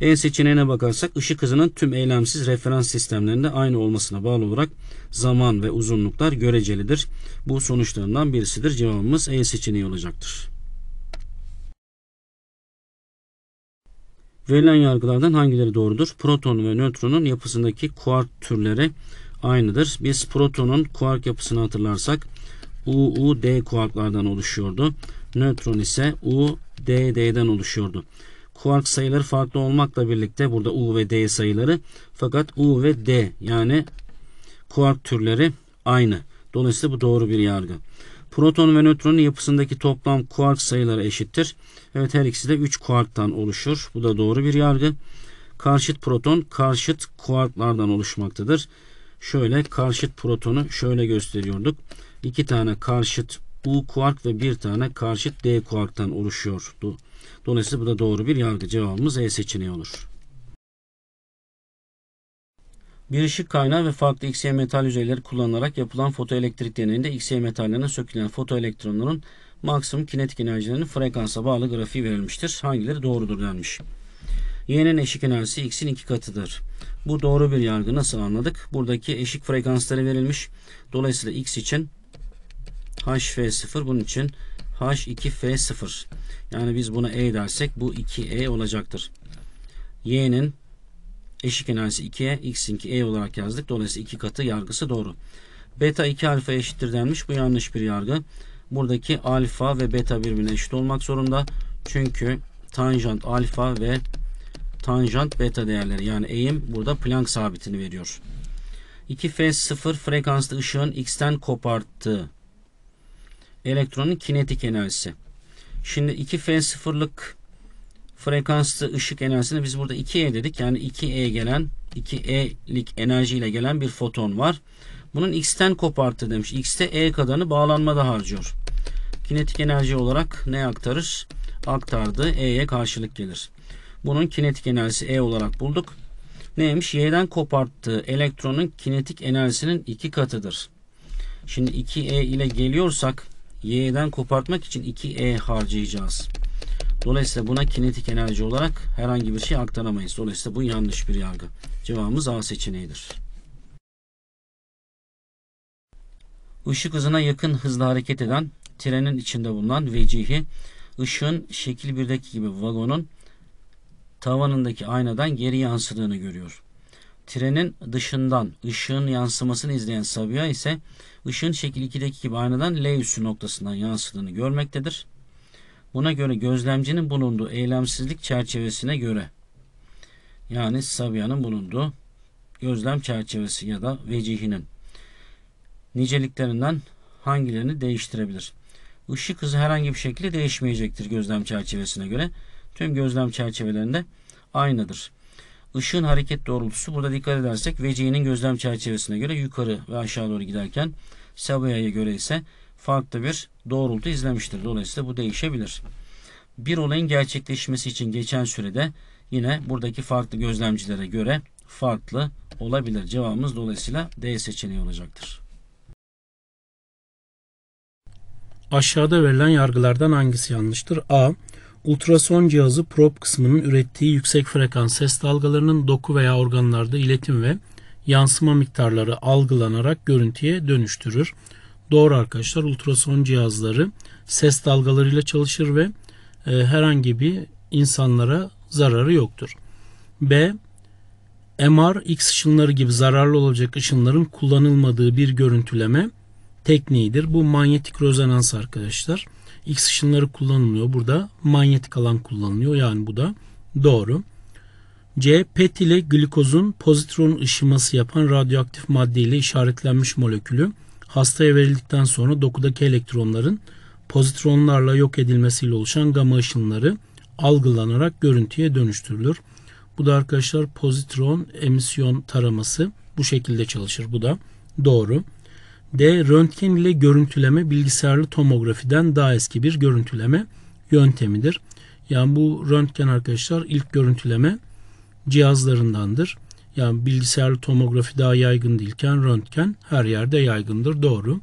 E seçeneğine bakarsak ışık hızının tüm eylemsiz referans sistemlerinde aynı olmasına bağlı olarak zaman ve uzunluklar görecelidir. Bu sonuçlarından birisidir. Cevabımız E seçeneği olacaktır. Verilen yargılardan hangileri doğrudur? Proton ve nötronun yapısındaki kuark türleri aynıdır. Biz protonun kuark yapısını hatırlarsak UUD kuarklardan oluşuyordu. Nötron ise UDD'den oluşuyordu kuark sayıları farklı olmakla birlikte burada U ve D sayıları fakat U ve D yani kuark türleri aynı. Dolayısıyla bu doğru bir yargı. Proton ve nötronun yapısındaki toplam kuark sayıları eşittir. Evet her ikisi de 3 kuarktan oluşur. Bu da doğru bir yargı. Karşıt proton karşıt kuarklardan oluşmaktadır. Şöyle karşıt protonu şöyle gösteriyorduk. 2 tane karşıt U kuark ve bir tane karşıt D kuarktan oluşuyordu. Dolayısıyla bu da doğru bir yargı. Cevabımız E seçeneği olur. Bir ışık kaynağı ve farklı x metal yüzeyleri kullanılarak yapılan fotoelektrik deneyinde X-Y metallerine sökülen fotoelektronların maksimum kinetik enerjilerinin frekansa bağlı grafiği verilmiştir. Hangileri doğrudur denmiş. Y'nin eşik enerjisi X'in iki katıdır. Bu doğru bir yargı nasıl anladık? Buradaki eşik frekansları verilmiş. Dolayısıyla X için HF0 bunun için H2F0. Yani biz buna E dersek bu 2E olacaktır. Y'nin eşik enerjisi 2E, X'inki E olarak yazdık. Dolayısıyla 2 katı yargısı doğru. Beta 2 alfa eşittir denmiş. Bu yanlış bir yargı. Buradaki alfa ve beta birbirine eşit olmak zorunda. Çünkü tanjant alfa ve tanjant beta değerleri yani eğim burada Planck sabitini veriyor. 2F0 frekanslı ışığın X'ten koparttığı elektronun kinetik enerjisi. Şimdi 2 f sıfırlık frekanslı ışık enerjisini biz burada 2e dedik. Yani 2e gelen 2e'lik enerjiyle gelen bir foton var. Bunun x'ten koparttı demiş. x'te e kadarını bağlanmada harcıyor. Kinetik enerji olarak ne aktarır? Aktardı. e'ye karşılık gelir. Bunun kinetik enerjisi e olarak bulduk. Neymiş? y'den koparttığı elektronun kinetik enerjisinin iki katıdır. Şimdi 2e ile geliyorsak y'den kopartmak için 2e harcayacağız. Dolayısıyla buna kinetik enerji olarak herhangi bir şey aktaramayız. Dolayısıyla bu yanlış bir yargı. Cevabımız A seçeneğidir. Işık hızına yakın hızla hareket eden trenin içinde bulunan vecihi ışığın şekil birdeki gibi vagonun tavanındaki aynadan geri yansıdığını görüyor. Trenin dışından ışığın yansımasını izleyen Sabiha ise ışığın şekil 2'deki gibi aynadan L üssü noktasından yansıdığını görmektedir. Buna göre gözlemcinin bulunduğu eylemsizlik çerçevesine göre yani Sabiha'nın bulunduğu gözlem çerçevesi ya da vecihinin niceliklerinden hangilerini değiştirebilir? Işık hızı herhangi bir şekilde değişmeyecektir gözlem çerçevesine göre. Tüm gözlem çerçevelerinde aynıdır. Işığın hareket doğrultusu burada dikkat edersek veciğinin gözlem çerçevesine göre yukarı ve aşağı doğru giderken Sabia'ya göre ise farklı bir doğrultu izlemiştir. Dolayısıyla bu değişebilir. Bir olayın gerçekleşmesi için geçen sürede yine buradaki farklı gözlemcilere göre farklı olabilir. Cevabımız dolayısıyla D seçeneği olacaktır. Aşağıda verilen yargılardan hangisi yanlıştır? A. Ultrason cihazı prop kısmının ürettiği yüksek frekans ses dalgalarının doku veya organlarda iletim ve yansıma miktarları algılanarak görüntüye dönüştürür. Doğru arkadaşlar ultrason cihazları ses dalgalarıyla çalışır ve e, herhangi bir insanlara zararı yoktur. B. MR, X ışınları gibi zararlı olacak ışınların kullanılmadığı bir görüntüleme tekniğidir. Bu manyetik rezonans arkadaşlar. X ışınları kullanılıyor Burada manyetik alan kullanılıyor. Yani bu da doğru. C. PET ile glikozun pozitron ışıması yapan radyoaktif madde ile işaretlenmiş molekülü hastaya verildikten sonra dokudaki elektronların pozitronlarla yok edilmesiyle oluşan gama ışınları algılanarak görüntüye dönüştürülür. Bu da arkadaşlar pozitron emisyon taraması bu şekilde çalışır. Bu da doğru. D. Röntgen ile görüntüleme bilgisayarlı tomografiden daha eski bir görüntüleme yöntemidir. Yani bu röntgen arkadaşlar ilk görüntüleme cihazlarındandır. Yani bilgisayarlı tomografi daha yaygın değilken röntgen her yerde yaygındır. Doğru.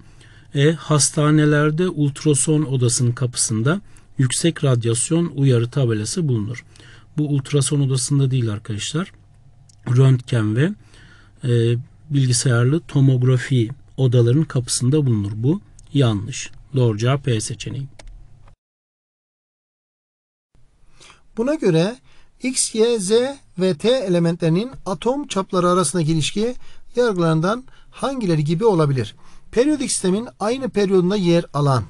E. Hastanelerde ultrason odasının kapısında yüksek radyasyon uyarı tabelası bulunur. Bu ultrason odasında değil arkadaşlar. Röntgen ve e, bilgisayarlı tomografi odaların kapısında bulunur. Bu yanlış. Doğru cevap B seçeneği. Buna göre X, Y, Z ve T elementlerinin atom çapları arasındaki ilişki yargılarından hangileri gibi olabilir? Periyodik sistemin aynı periyodunda yer alan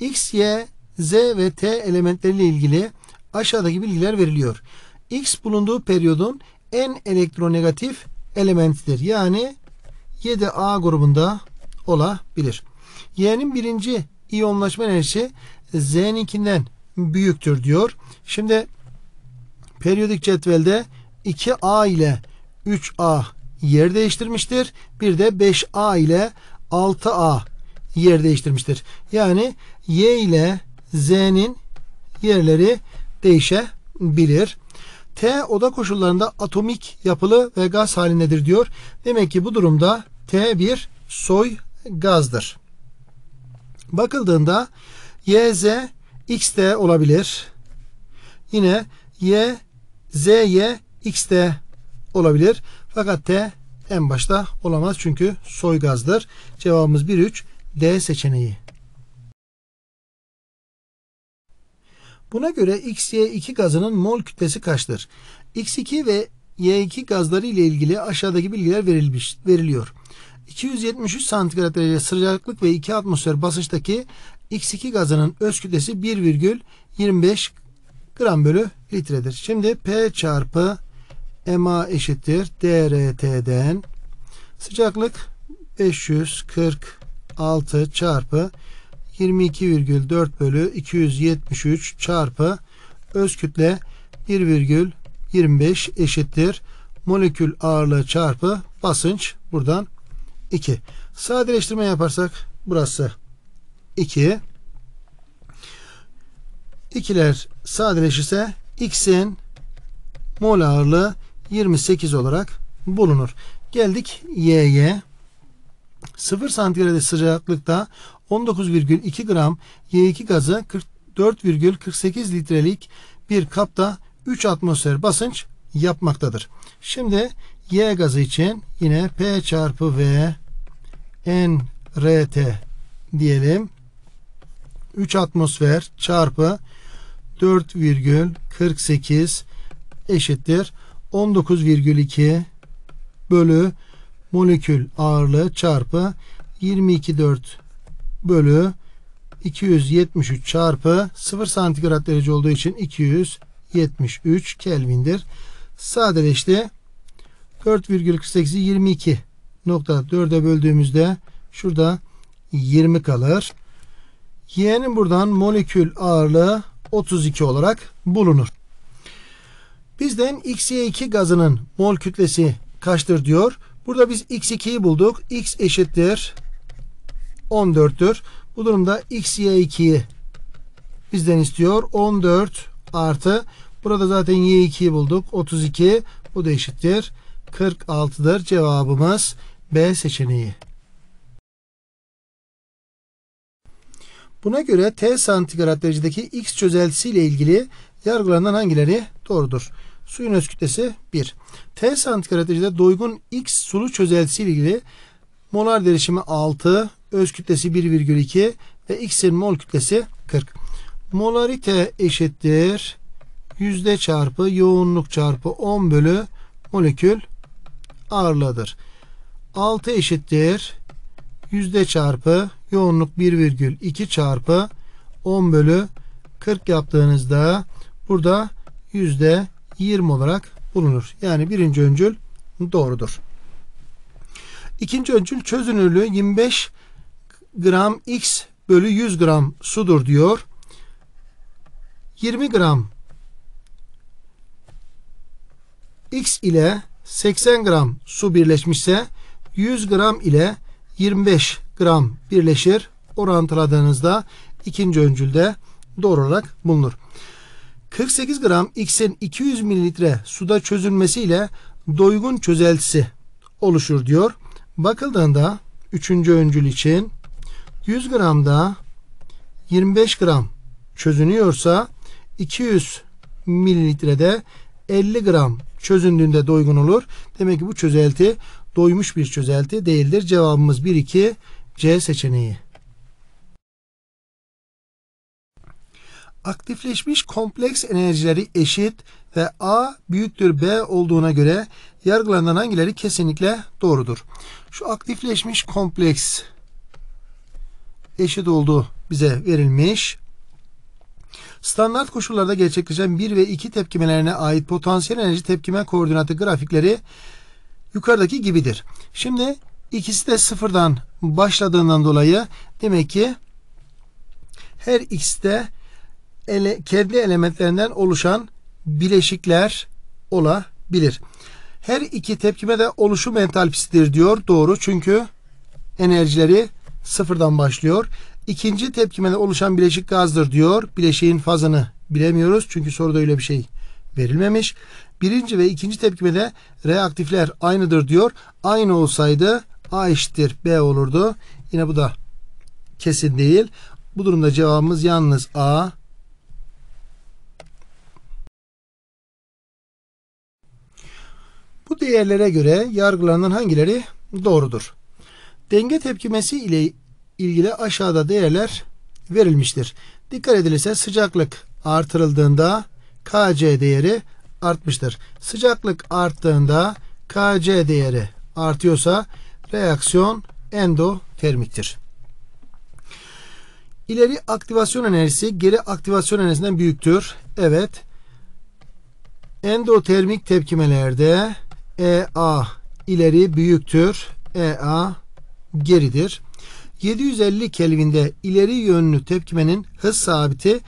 X, Y, Z ve T elementleriyle ilgili aşağıdaki bilgiler veriliyor. X bulunduğu periyodun en elektronegatif elementidir. Yani 7A grubunda olabilir. Y'nin birinci iyonlaşma enerjisi Z'ninkinden büyüktür diyor. Şimdi periyodik cetvelde 2A ile 3A yer değiştirmiştir. Bir de 5A ile 6A yer değiştirmiştir. Yani Y ile Z'nin yerleri değişebilir. T oda koşullarında atomik yapılı ve gaz halindedir diyor. Demek ki bu durumda T bir soy gazdır. Bakıldığında YZ XT olabilir. Yine Y ZY XT olabilir. Fakat T en başta olamaz çünkü soy gazdır. Cevabımız 1 3 D seçeneği. Buna göre XY2 gazının mol kütlesi kaçtır? X2 ve Y2 gazları ile ilgili aşağıdaki bilgiler verilmiş, veriliyor. 273 santigrat derece sıcaklık ve 2 atmosfer basınçtaki X2 gazının öz kütlesi 1,25 gram bölü litredir. Şimdi P çarpı MA eşittir DRT'den sıcaklık 546 çarpı 22,4 bölü 273 çarpı öz kütle 1,25 eşittir. Molekül ağırlığı çarpı basınç buradan 2. Sadeleştirme yaparsak burası 2. İkiler sadeleşirse x'in mol ağırlığı 28 olarak bulunur. Geldik y'ye. 0 santigrat sıcaklıkta 19,2 gram Y2 gazı 4,48 litrelik bir kapta 3 atmosfer basınç yapmaktadır. Şimdi Y gazı için yine P çarpı V NRT diyelim. 3 atmosfer çarpı 4,48 eşittir 19,2 bölü molekül ağırlığı çarpı 22,4 bölü 273 çarpı 0 santigrat derece olduğu için 273 Kelvin'dir. Sadeleşti. 4,48'i 22 nokta 4'e böldüğümüzde şurada 20 kalır. Y'nin buradan molekül ağırlığı 32 olarak bulunur. Bizden XY2 gazının mol kütlesi kaçtır diyor. Burada biz X2'yi bulduk. X eşittir 14'tür. Bu durumda x, y 2'yi bizden istiyor. 14 artı burada zaten y 2'yi bulduk. 32 bu da eşittir. 46'dır cevabımız B seçeneği. Buna göre T santigrat derecedeki X çözeltisi ile ilgili yargılarından hangileri doğrudur? Suyun öz kütlesi 1. T santigrat derecede doygun X sulu çözeltisi ile ilgili molar derişimi 6, öz kütlesi 1,2 ve x'in mol kütlesi 40. Molarite eşittir yüzde çarpı yoğunluk çarpı 10 bölü molekül ağırlığıdır. 6 eşittir yüzde çarpı yoğunluk 1,2 çarpı 10 bölü 40 yaptığınızda burada yüzde 20 olarak bulunur. Yani birinci öncül doğrudur. İkinci öncül çözünürlüğü 25 gram x bölü 100 gram sudur diyor. 20 gram x ile 80 gram su birleşmişse 100 gram ile 25 gram birleşir. Orantıladığınızda ikinci öncülde doğru olarak bulunur. 48 gram x'in 200 mililitre suda çözülmesiyle doygun çözeltisi oluşur diyor. Bakıldığında üçüncü öncül için 100 gramda 25 gram çözünüyorsa 200 mililitrede 50 gram çözündüğünde doygun olur. Demek ki bu çözelti doymuş bir çözelti değildir. Cevabımız 1 2 C seçeneği. Aktifleşmiş kompleks enerjileri eşit ve A büyüktür B olduğuna göre yargılanan hangileri kesinlikle doğrudur? Şu aktifleşmiş kompleks eşit olduğu bize verilmiş. Standart koşullarda gerçekleşen 1 ve 2 tepkimelerine ait potansiyel enerji tepkime koordinatı grafikleri yukarıdaki gibidir. Şimdi ikisi de sıfırdan başladığından dolayı demek ki her ikisi de ele, kendi elementlerinden oluşan bileşikler olabilir. Her iki tepkime de oluşum entalpisidir diyor. Doğru çünkü enerjileri sıfırdan başlıyor. İkinci tepkimede oluşan bileşik gazdır diyor. Bileşiğin fazını bilemiyoruz çünkü soruda öyle bir şey verilmemiş. Birinci ve ikinci tepkimede reaktifler aynıdır diyor. Aynı olsaydı A eşittir B olurdu. Yine bu da kesin değil. Bu durumda cevabımız yalnız A. Bu değerlere göre yargılanan hangileri doğrudur? Denge tepkimesi ile ilgili aşağıda değerler verilmiştir. Dikkat edilirse sıcaklık artırıldığında Kc değeri artmıştır. Sıcaklık arttığında Kc değeri artıyorsa reaksiyon endotermiktir. İleri aktivasyon enerjisi geri aktivasyon enerjisinden büyüktür. Evet. Endotermik tepkimelerde EA ileri büyüktür. EA geridir. 750 Kelvin'de ileri yönlü tepkimenin hız sabiti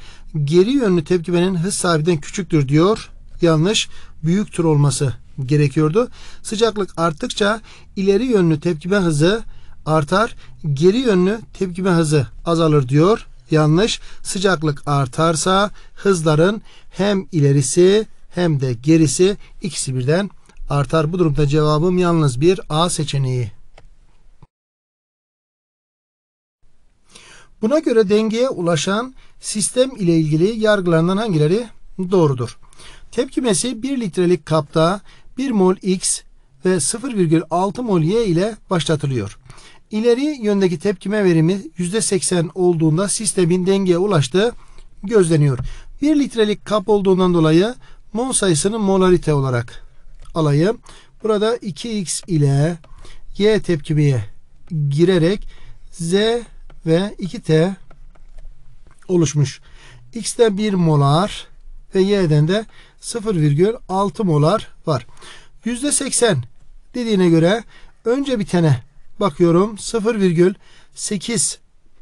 geri yönlü tepkimenin hız sabitinden küçüktür diyor. Yanlış. Büyüktür olması gerekiyordu. Sıcaklık arttıkça ileri yönlü tepkime hızı artar, geri yönlü tepkime hızı azalır diyor. Yanlış. Sıcaklık artarsa hızların hem ilerisi hem de gerisi ikisi birden artar. Bu durumda cevabım yalnız bir A seçeneği. Buna göre dengeye ulaşan sistem ile ilgili yargılarından hangileri doğrudur? Tepkimesi 1 litrelik kapta 1 mol X ve 0,6 mol Y ile başlatılıyor. İleri yöndeki tepkime verimi %80 olduğunda sistemin dengeye ulaştığı gözleniyor. 1 litrelik kap olduğundan dolayı mol sayısını molarite olarak alayım. Burada 2x ile y tepkimeye girerek z ve 2T oluşmuş. X'ten 1 molar ve Y'den de 0,6 molar var. %80 dediğine göre önce bitene bakıyorum 0,8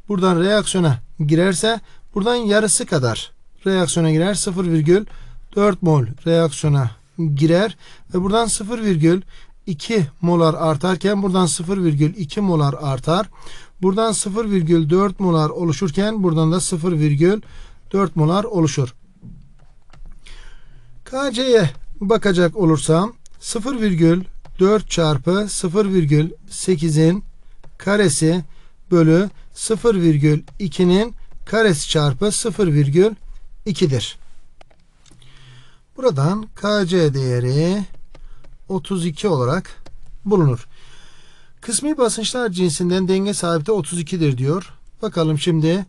buradan reaksiyona girerse buradan yarısı kadar reaksiyona girer 0,4 mol reaksiyona girer ve buradan 0,2 molar artarken buradan 0,2 molar artar. Buradan 0,4 molar oluşurken buradan da 0,4 molar oluşur. KC'ye bakacak olursam 0,4 çarpı 0,8'in karesi bölü 0,2'nin karesi çarpı 0,2'dir. Buradan KC değeri 32 olarak bulunur. Kısmi basınçlar cinsinden denge sabiti 32'dir diyor. Bakalım şimdi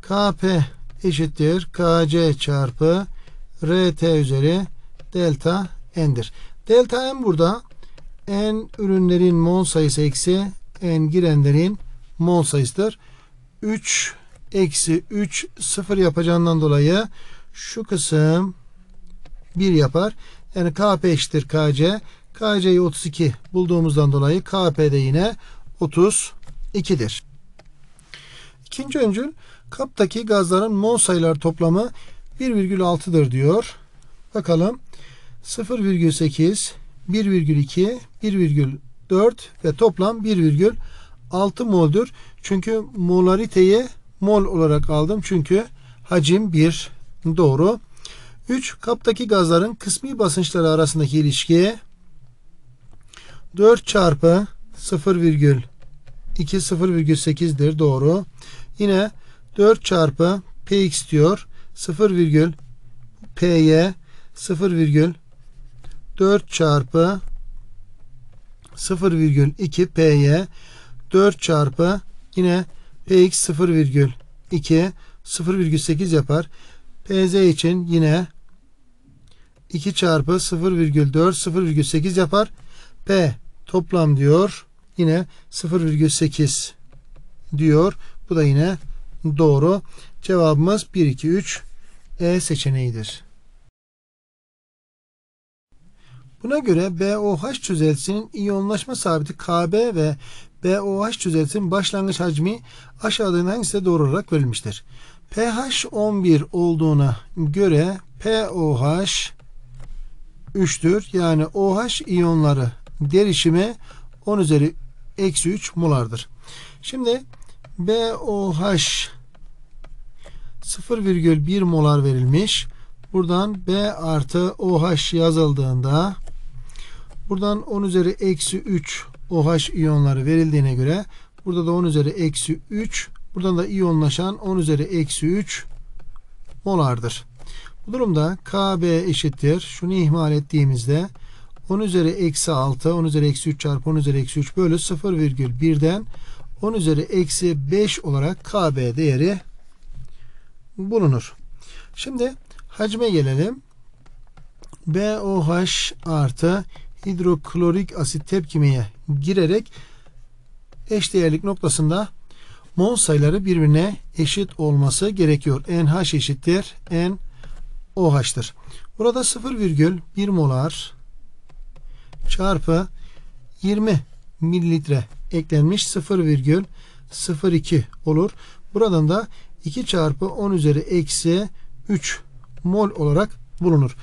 Kp eşittir Kc çarpı Rt üzeri delta n'dir. Delta n burada n ürünlerin mol sayısı eksi n girenlerin mol sayısıdır. 3 eksi 3 sıfır yapacağından dolayı şu kısım 1 yapar. Yani Kp eşittir Kc. KC'yi 32 bulduğumuzdan dolayı KP'de yine 32'dir. İkinci öncül kaptaki gazların mol sayılar toplamı 1,6'dır diyor. Bakalım 0,8, 1,2, 1,4 ve toplam 1,6 moldur. Çünkü molariteyi mol olarak aldım. Çünkü hacim 1 doğru. 3. Kaptaki gazların kısmi basınçları arasındaki ilişki 4 çarpı 0,2 0,8'dir doğru. Yine 4 çarpı px diyor. 0, p'ye 0,4 çarpı 0,2 p'ye 4 çarpı yine px 0,2 0,8 yapar. pz için yine 2 çarpı 0,4 0,8 yapar. P toplam diyor. Yine 0,8 diyor. Bu da yine doğru. Cevabımız 1, 2, 3 E seçeneğidir. Buna göre BOH çözeltisinin iyonlaşma sabiti KB ve BOH çözeltisinin başlangıç hacmi aşağıdan hangisi doğru olarak verilmiştir? pH 11 olduğuna göre POH 3'tür. Yani OH iyonları derişimi 10 üzeri eksi 3 molardır. Şimdi BOH 0,1 molar verilmiş. Buradan B artı OH yazıldığında buradan 10 üzeri eksi 3 OH iyonları verildiğine göre burada da 10 üzeri eksi 3 buradan da iyonlaşan 10 üzeri eksi 3 molardır. Bu durumda KB eşittir. Şunu ihmal ettiğimizde 10 üzeri eksi 6, 10 üzeri eksi 3 çarpı 10 üzeri eksi 3 bölü 0,1'den 10 üzeri eksi 5 olarak KB değeri bulunur. Şimdi hacme gelelim. BOH artı hidroklorik asit tepkimeye girerek eşdeğerlik noktasında mol sayıları birbirine eşit olması gerekiyor. NH eşittir NOH'tır. Burada 0,1 molar çarpı 20 mililitre eklenmiş 0,02 olur. Buradan da 2 çarpı 10 üzeri eksi 3 mol olarak bulunur.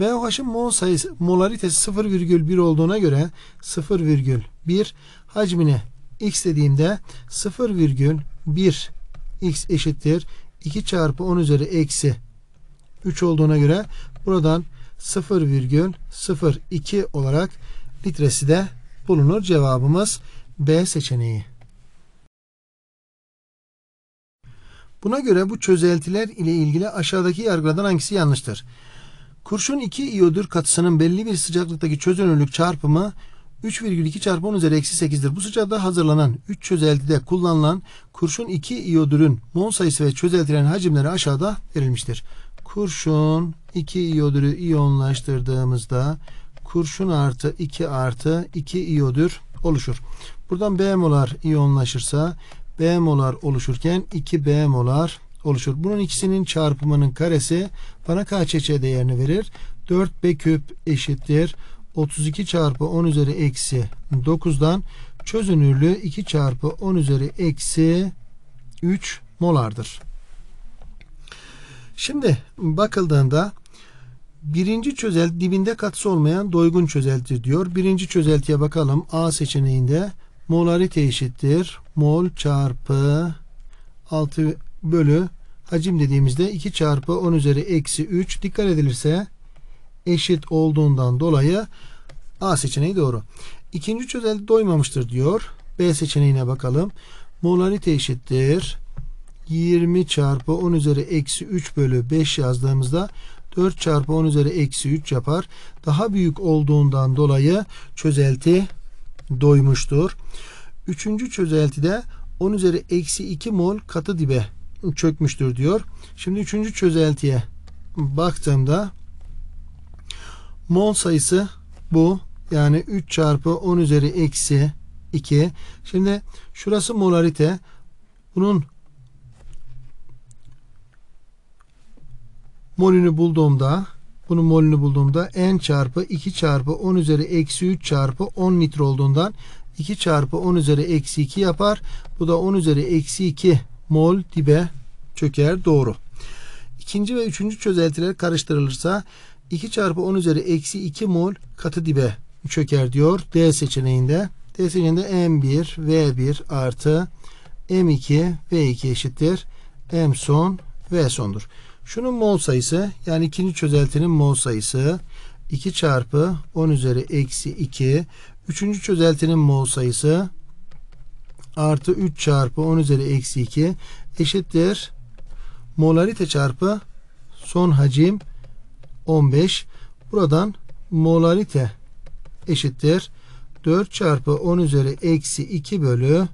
BOH'ın mol sayısı molaritesi 0,1 olduğuna göre 0,1 hacmine x dediğimde 0,1 x eşittir 2 çarpı 10 üzeri eksi 3 olduğuna göre buradan 0,02 olarak litresi de bulunur. Cevabımız B seçeneği. Buna göre bu çözeltiler ile ilgili aşağıdaki yargılardan hangisi yanlıştır? Kurşun 2 iyodür katısının belli bir sıcaklıktaki çözünürlük çarpımı 3,2 çarpı 10 üzeri eksi 8'dir. Bu sıcakta hazırlanan 3 çözeltide kullanılan kurşun 2 iyodürün mol sayısı ve çözeltilerin hacimleri aşağıda verilmiştir kurşun iki iyodürü iyonlaştırdığımızda kurşun artı 2 artı 2 iyodür oluşur. Buradan B molar iyonlaşırsa B molar oluşurken 2 B molar oluşur. Bunun ikisinin çarpımının karesi bana KÇÇ değerini verir. 4 B küp eşittir. 32 çarpı 10 üzeri eksi 9'dan çözünürlüğü 2 çarpı 10 üzeri eksi 3 molardır. Şimdi bakıldığında birinci çözelti dibinde katısı olmayan doygun çözelti diyor. Birinci çözeltiye bakalım. A seçeneğinde molarite eşittir. Mol çarpı 6 bölü hacim dediğimizde 2 çarpı 10 üzeri eksi 3 dikkat edilirse eşit olduğundan dolayı A seçeneği doğru. İkinci çözelti doymamıştır diyor. B seçeneğine bakalım. Molarite eşittir. 20 çarpı 10 üzeri eksi 3 bölü 5 yazdığımızda 4 çarpı 10 üzeri eksi 3 yapar. Daha büyük olduğundan dolayı çözelti doymuştur. Üçüncü çözeltide 10 üzeri eksi 2 mol katı dibe çökmüştür diyor. Şimdi üçüncü çözeltiye baktığımda mol sayısı bu. Yani 3 çarpı 10 üzeri eksi 2. Şimdi şurası molarite. Bunun molünü bulduğumda bunun molünü bulduğumda n çarpı 2 çarpı 10 üzeri eksi 3 çarpı 10 litre olduğundan 2 çarpı 10 üzeri eksi 2 yapar. Bu da 10 üzeri eksi 2 mol dibe çöker. Doğru. İkinci ve üçüncü çözeltiler karıştırılırsa 2 çarpı 10 üzeri eksi 2 mol katı dibe çöker diyor. D seçeneğinde. D seçeneğinde M1 V1 artı M2 V2 eşittir. M son V sondur. Şunun mol sayısı yani ikinci çözeltinin mol sayısı 2 çarpı 10 üzeri eksi 2. Üçüncü çözeltinin mol sayısı artı 3 çarpı 10 üzeri eksi 2 eşittir molarite çarpı son hacim 15. Buradan molarite eşittir 4 çarpı 10 üzeri eksi 2 bölü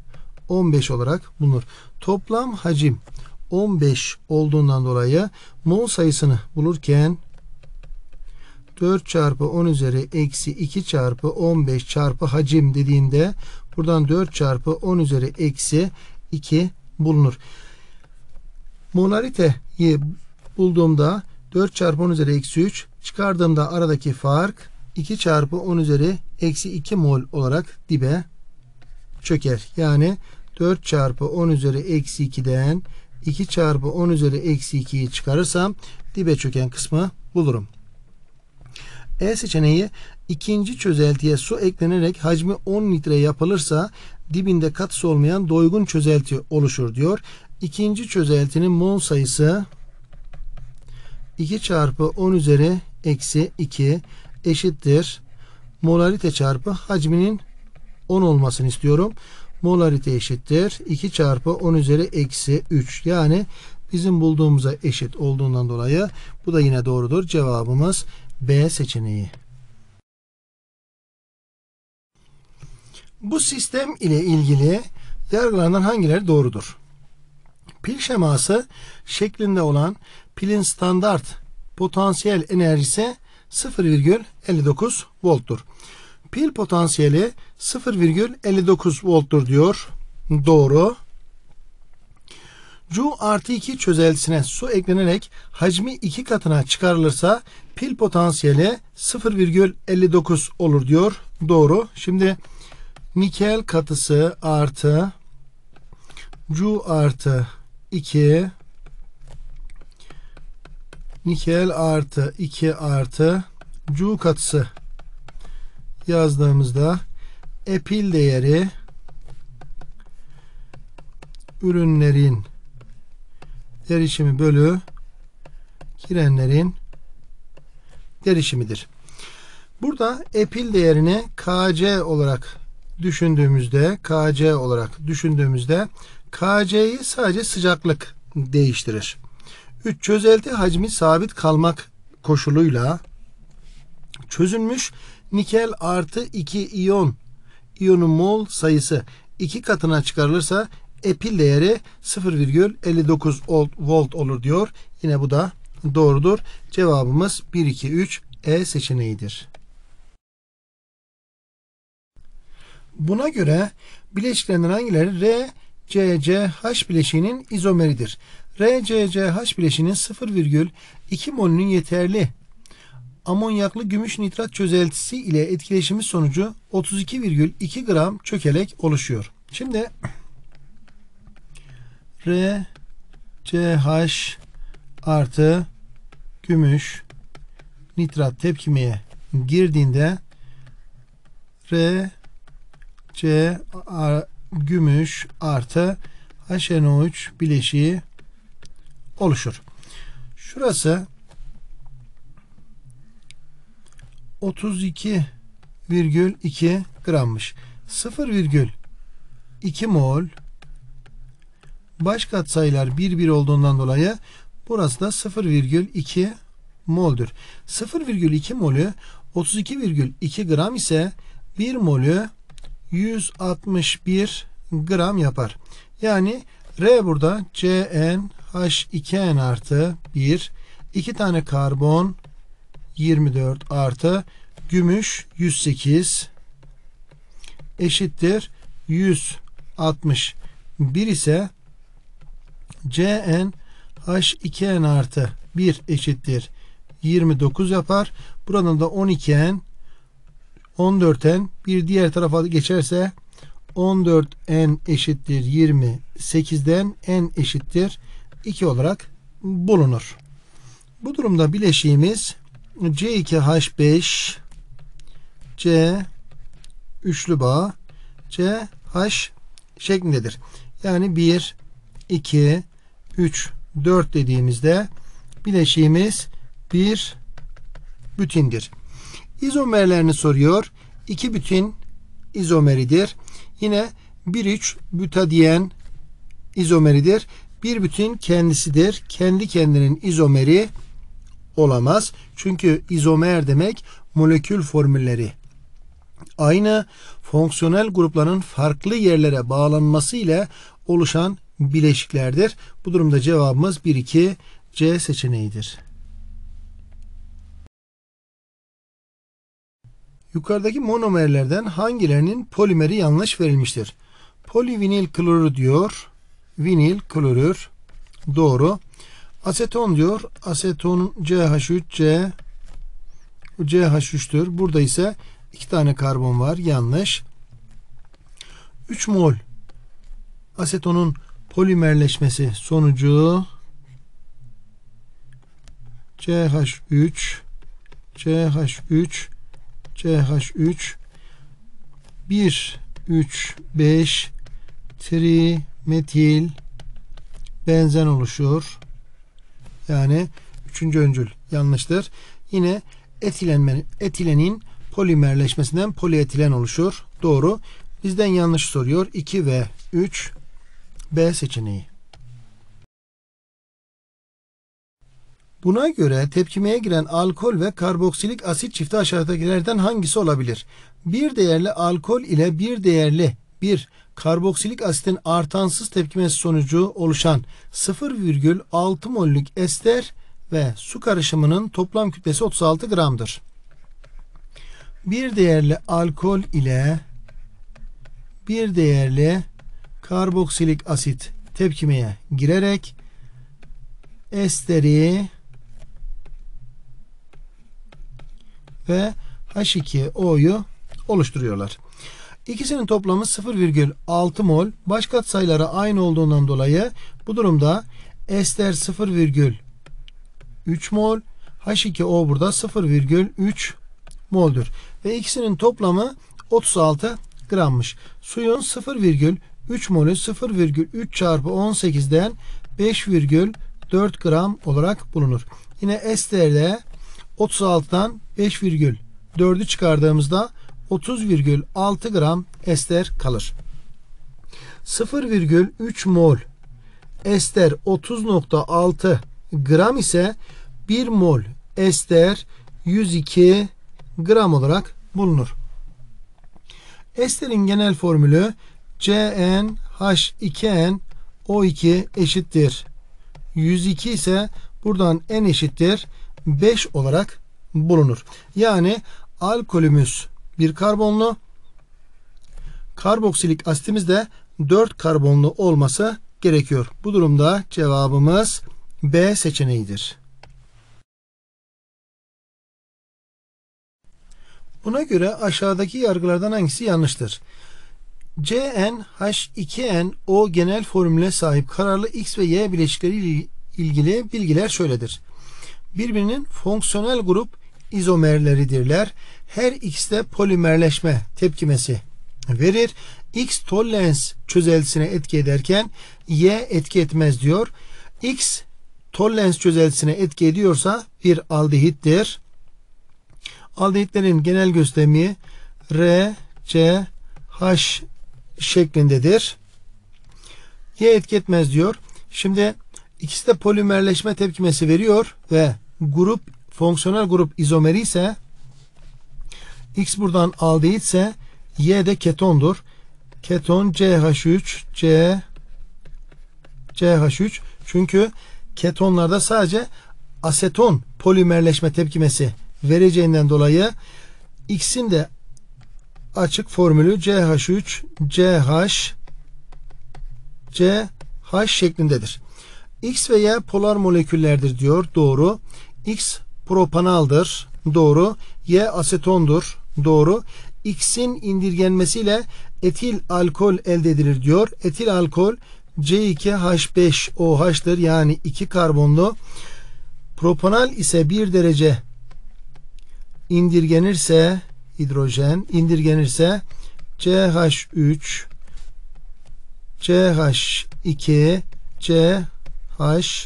15 olarak bulunur. Toplam hacim 15 olduğundan dolayı mol sayısını bulurken 4 çarpı 10 üzeri eksi 2 çarpı 15 çarpı hacim dediğimde buradan 4 çarpı 10 üzeri eksi 2 bulunur. Molariteyi bulduğumda 4 çarpı 10 üzeri eksi 3 çıkardığımda aradaki fark 2 çarpı 10 üzeri eksi 2 mol olarak dibe çöker. Yani 4 çarpı 10 üzeri eksi 2'den 2 çarpı 10 üzeri eksi 2'yi çıkarırsam dibe çöken kısmı bulurum. E seçeneği ikinci çözeltiye su eklenerek hacmi 10 litre yapılırsa dibinde katısı olmayan doygun çözelti oluşur diyor. İkinci çözeltinin mol sayısı 2 çarpı 10 üzeri eksi 2 eşittir molarite çarpı hacminin 10 olmasını istiyorum molarite eşittir. 2 çarpı 10 üzeri eksi 3. Yani bizim bulduğumuza eşit olduğundan dolayı bu da yine doğrudur. Cevabımız B seçeneği. Bu sistem ile ilgili yargılanan hangileri doğrudur? Pil şeması şeklinde olan pilin standart potansiyel enerjisi 0,59 volttur. Pil potansiyeli 0,59 volttur diyor. Doğru. Cu artı 2 çözeltisine su eklenerek hacmi 2 katına çıkarılırsa pil potansiyeli 0,59 olur diyor. Doğru. Şimdi nikel katısı artı cu artı 2 nikel artı 2 artı cu katısı yazdığımızda epil değeri ürünlerin derişimi bölü kirenlerin derişimidir. Burada epil değerini KC olarak düşündüğümüzde KC olarak düşündüğümüzde KC'yi sadece sıcaklık değiştirir. 3 çözelti hacmi sabit kalmak koşuluyla çözünmüş nikel artı 2 iyon iyonun mol sayısı 2 katına çıkarılırsa epil değeri 0,59 volt olur diyor. Yine bu da doğrudur. Cevabımız 1, 2, 3 E seçeneğidir. Buna göre bileşiklerinden hangileri R, C, C, H bileşiğinin izomeridir? RCCH bileşinin 0,2 molünün yeterli amonyaklı gümüş nitrat çözeltisi ile etkileşimi sonucu 32,2 gram çökelek oluşuyor. Şimdi R CH artı gümüş nitrat tepkimeye girdiğinde R C gümüş artı HNO3 bileşiği oluşur. Şurası 32,2 grammış. 0,2 mol baş katsayılar birbir olduğundan dolayı burası da 0,2 moldür. 0,2 molü 32,2 gram ise 1 molü 161 gram yapar. Yani R burada cnh 2 n artı 1 2 tane karbon 24 artı gümüş 108 eşittir 161 ise Cn H2n artı 1 eşittir 29 yapar. Buradan da 12n 14n bir diğer tarafa geçerse 14n eşittir 28'den n eşittir 2 olarak bulunur. Bu durumda bileşiğimiz C2H5 C üçlü bağ C şeklindedir. Yani 1 2 3 4 dediğimizde bileşiğimiz bir bütindir. İzomerlerini soruyor. 2 bütün izomeridir. Yine 1-3 butadien izomeridir. Bir bütün kendisidir. Kendi kendinin izomeri olamaz. Çünkü izomer demek molekül formülleri aynı fonksiyonel grupların farklı yerlere bağlanması ile oluşan bileşiklerdir. Bu durumda cevabımız 1 2 C seçeneğidir. Yukarıdaki monomerlerden hangilerinin polimeri yanlış verilmiştir? Polivinil klorür diyor. Vinil klorür doğru. Aseton diyor. Aseton CH3C CH3'tür. Burada ise iki tane karbon var. Yanlış. 3 mol asetonun polimerleşmesi sonucu CH3 CH3 CH3 1 3 5 trimetil benzen oluşur yani üçüncü öncül yanlıştır. Yine etilen, etilenin polimerleşmesinden polietilen oluşur. Doğru. Bizden yanlış soruyor. 2 ve 3 B seçeneği. Buna göre tepkimeye giren alkol ve karboksilik asit çifti aşağıdakilerden hangisi olabilir? Bir değerli alkol ile bir değerli bir karboksilik asitin artansız tepkimesi sonucu oluşan 0,6 mollük ester ve su karışımının toplam kütlesi 36 gramdır. Bir değerli alkol ile bir değerli karboksilik asit tepkimeye girerek esteri ve H2O'yu oluşturuyorlar. İkisinin toplamı 0,6 mol. Baş katsayıları aynı olduğundan dolayı bu durumda ester 0,3 mol. H2O burada 0,3 mol'dür Ve ikisinin toplamı 36 grammış. Suyun 0,3 molü 0,3 çarpı 18'den 5,4 gram olarak bulunur. Yine esterde 36'dan 5,4'ü çıkardığımızda 30,6 gram ester kalır. 0,3 mol ester 30,6 gram ise 1 mol ester 102 gram olarak bulunur. Esterin genel formülü CnH2n O2 eşittir. 102 ise buradan n eşittir 5 olarak bulunur. Yani alkolümüz bir karbonlu. Karboksilik asitimiz de 4 karbonlu olması gerekiyor. Bu durumda cevabımız B seçeneğidir. Buna göre aşağıdaki yargılardan hangisi yanlıştır? CnH2NO genel formüle sahip kararlı X ve Y bileşikleri ile ilgili bilgiler şöyledir. Birbirinin fonksiyonel grup izomerleridirler. Her ikisi de polimerleşme tepkimesi verir. X tollens çözeltisine etki ederken Y etki etmez diyor. X tollens çözeltisine etki ediyorsa bir aldehittir. Aldehitlerin genel gösterimi R, C, H şeklindedir. Y etki etmez diyor. Şimdi ikisi de polimerleşme tepkimesi veriyor ve grup fonksiyonel grup izomeri ise X buradan aldehitse Y de ketondur. Keton CH3 C CH3 çünkü ketonlarda sadece aseton polimerleşme tepkimesi vereceğinden dolayı X'in de açık formülü CH3 CH CH şeklindedir. X ve Y polar moleküllerdir diyor. Doğru. X propanaldır. Doğru. Y asetondur. Doğru. X'in indirgenmesiyle etil alkol elde edilir diyor. Etil alkol c 2 h 5 ohdır Yani 2 karbonlu. Propanal ise 1 derece indirgenirse hidrojen indirgenirse CH3 CH2 CH2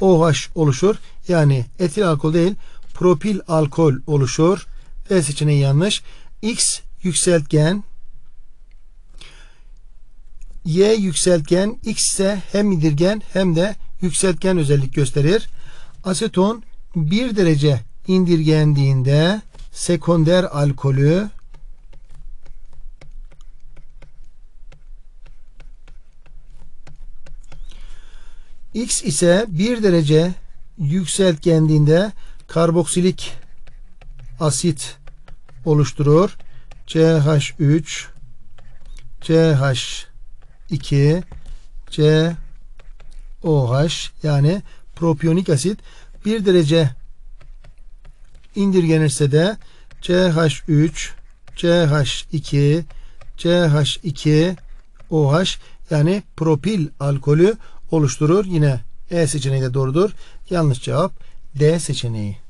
OH oluşur. Yani etil alkol değil propil alkol oluşur. D seçeneği yanlış. X yükseltgen Y yükseltgen X ise hem indirgen hem de yükseltgen özellik gösterir. Aseton 1 derece indirgendiğinde sekonder alkolü X ise 1 derece yükseltgenliğinde karboksilik asit oluşturur. CH3 CH2 COH yani propionik asit 1 derece indirgenirse de CH3 CH2 CH2 OH yani propil alkolü oluşturur. Yine E seçeneği de doğrudur. Yanlış cevap D seçeneği.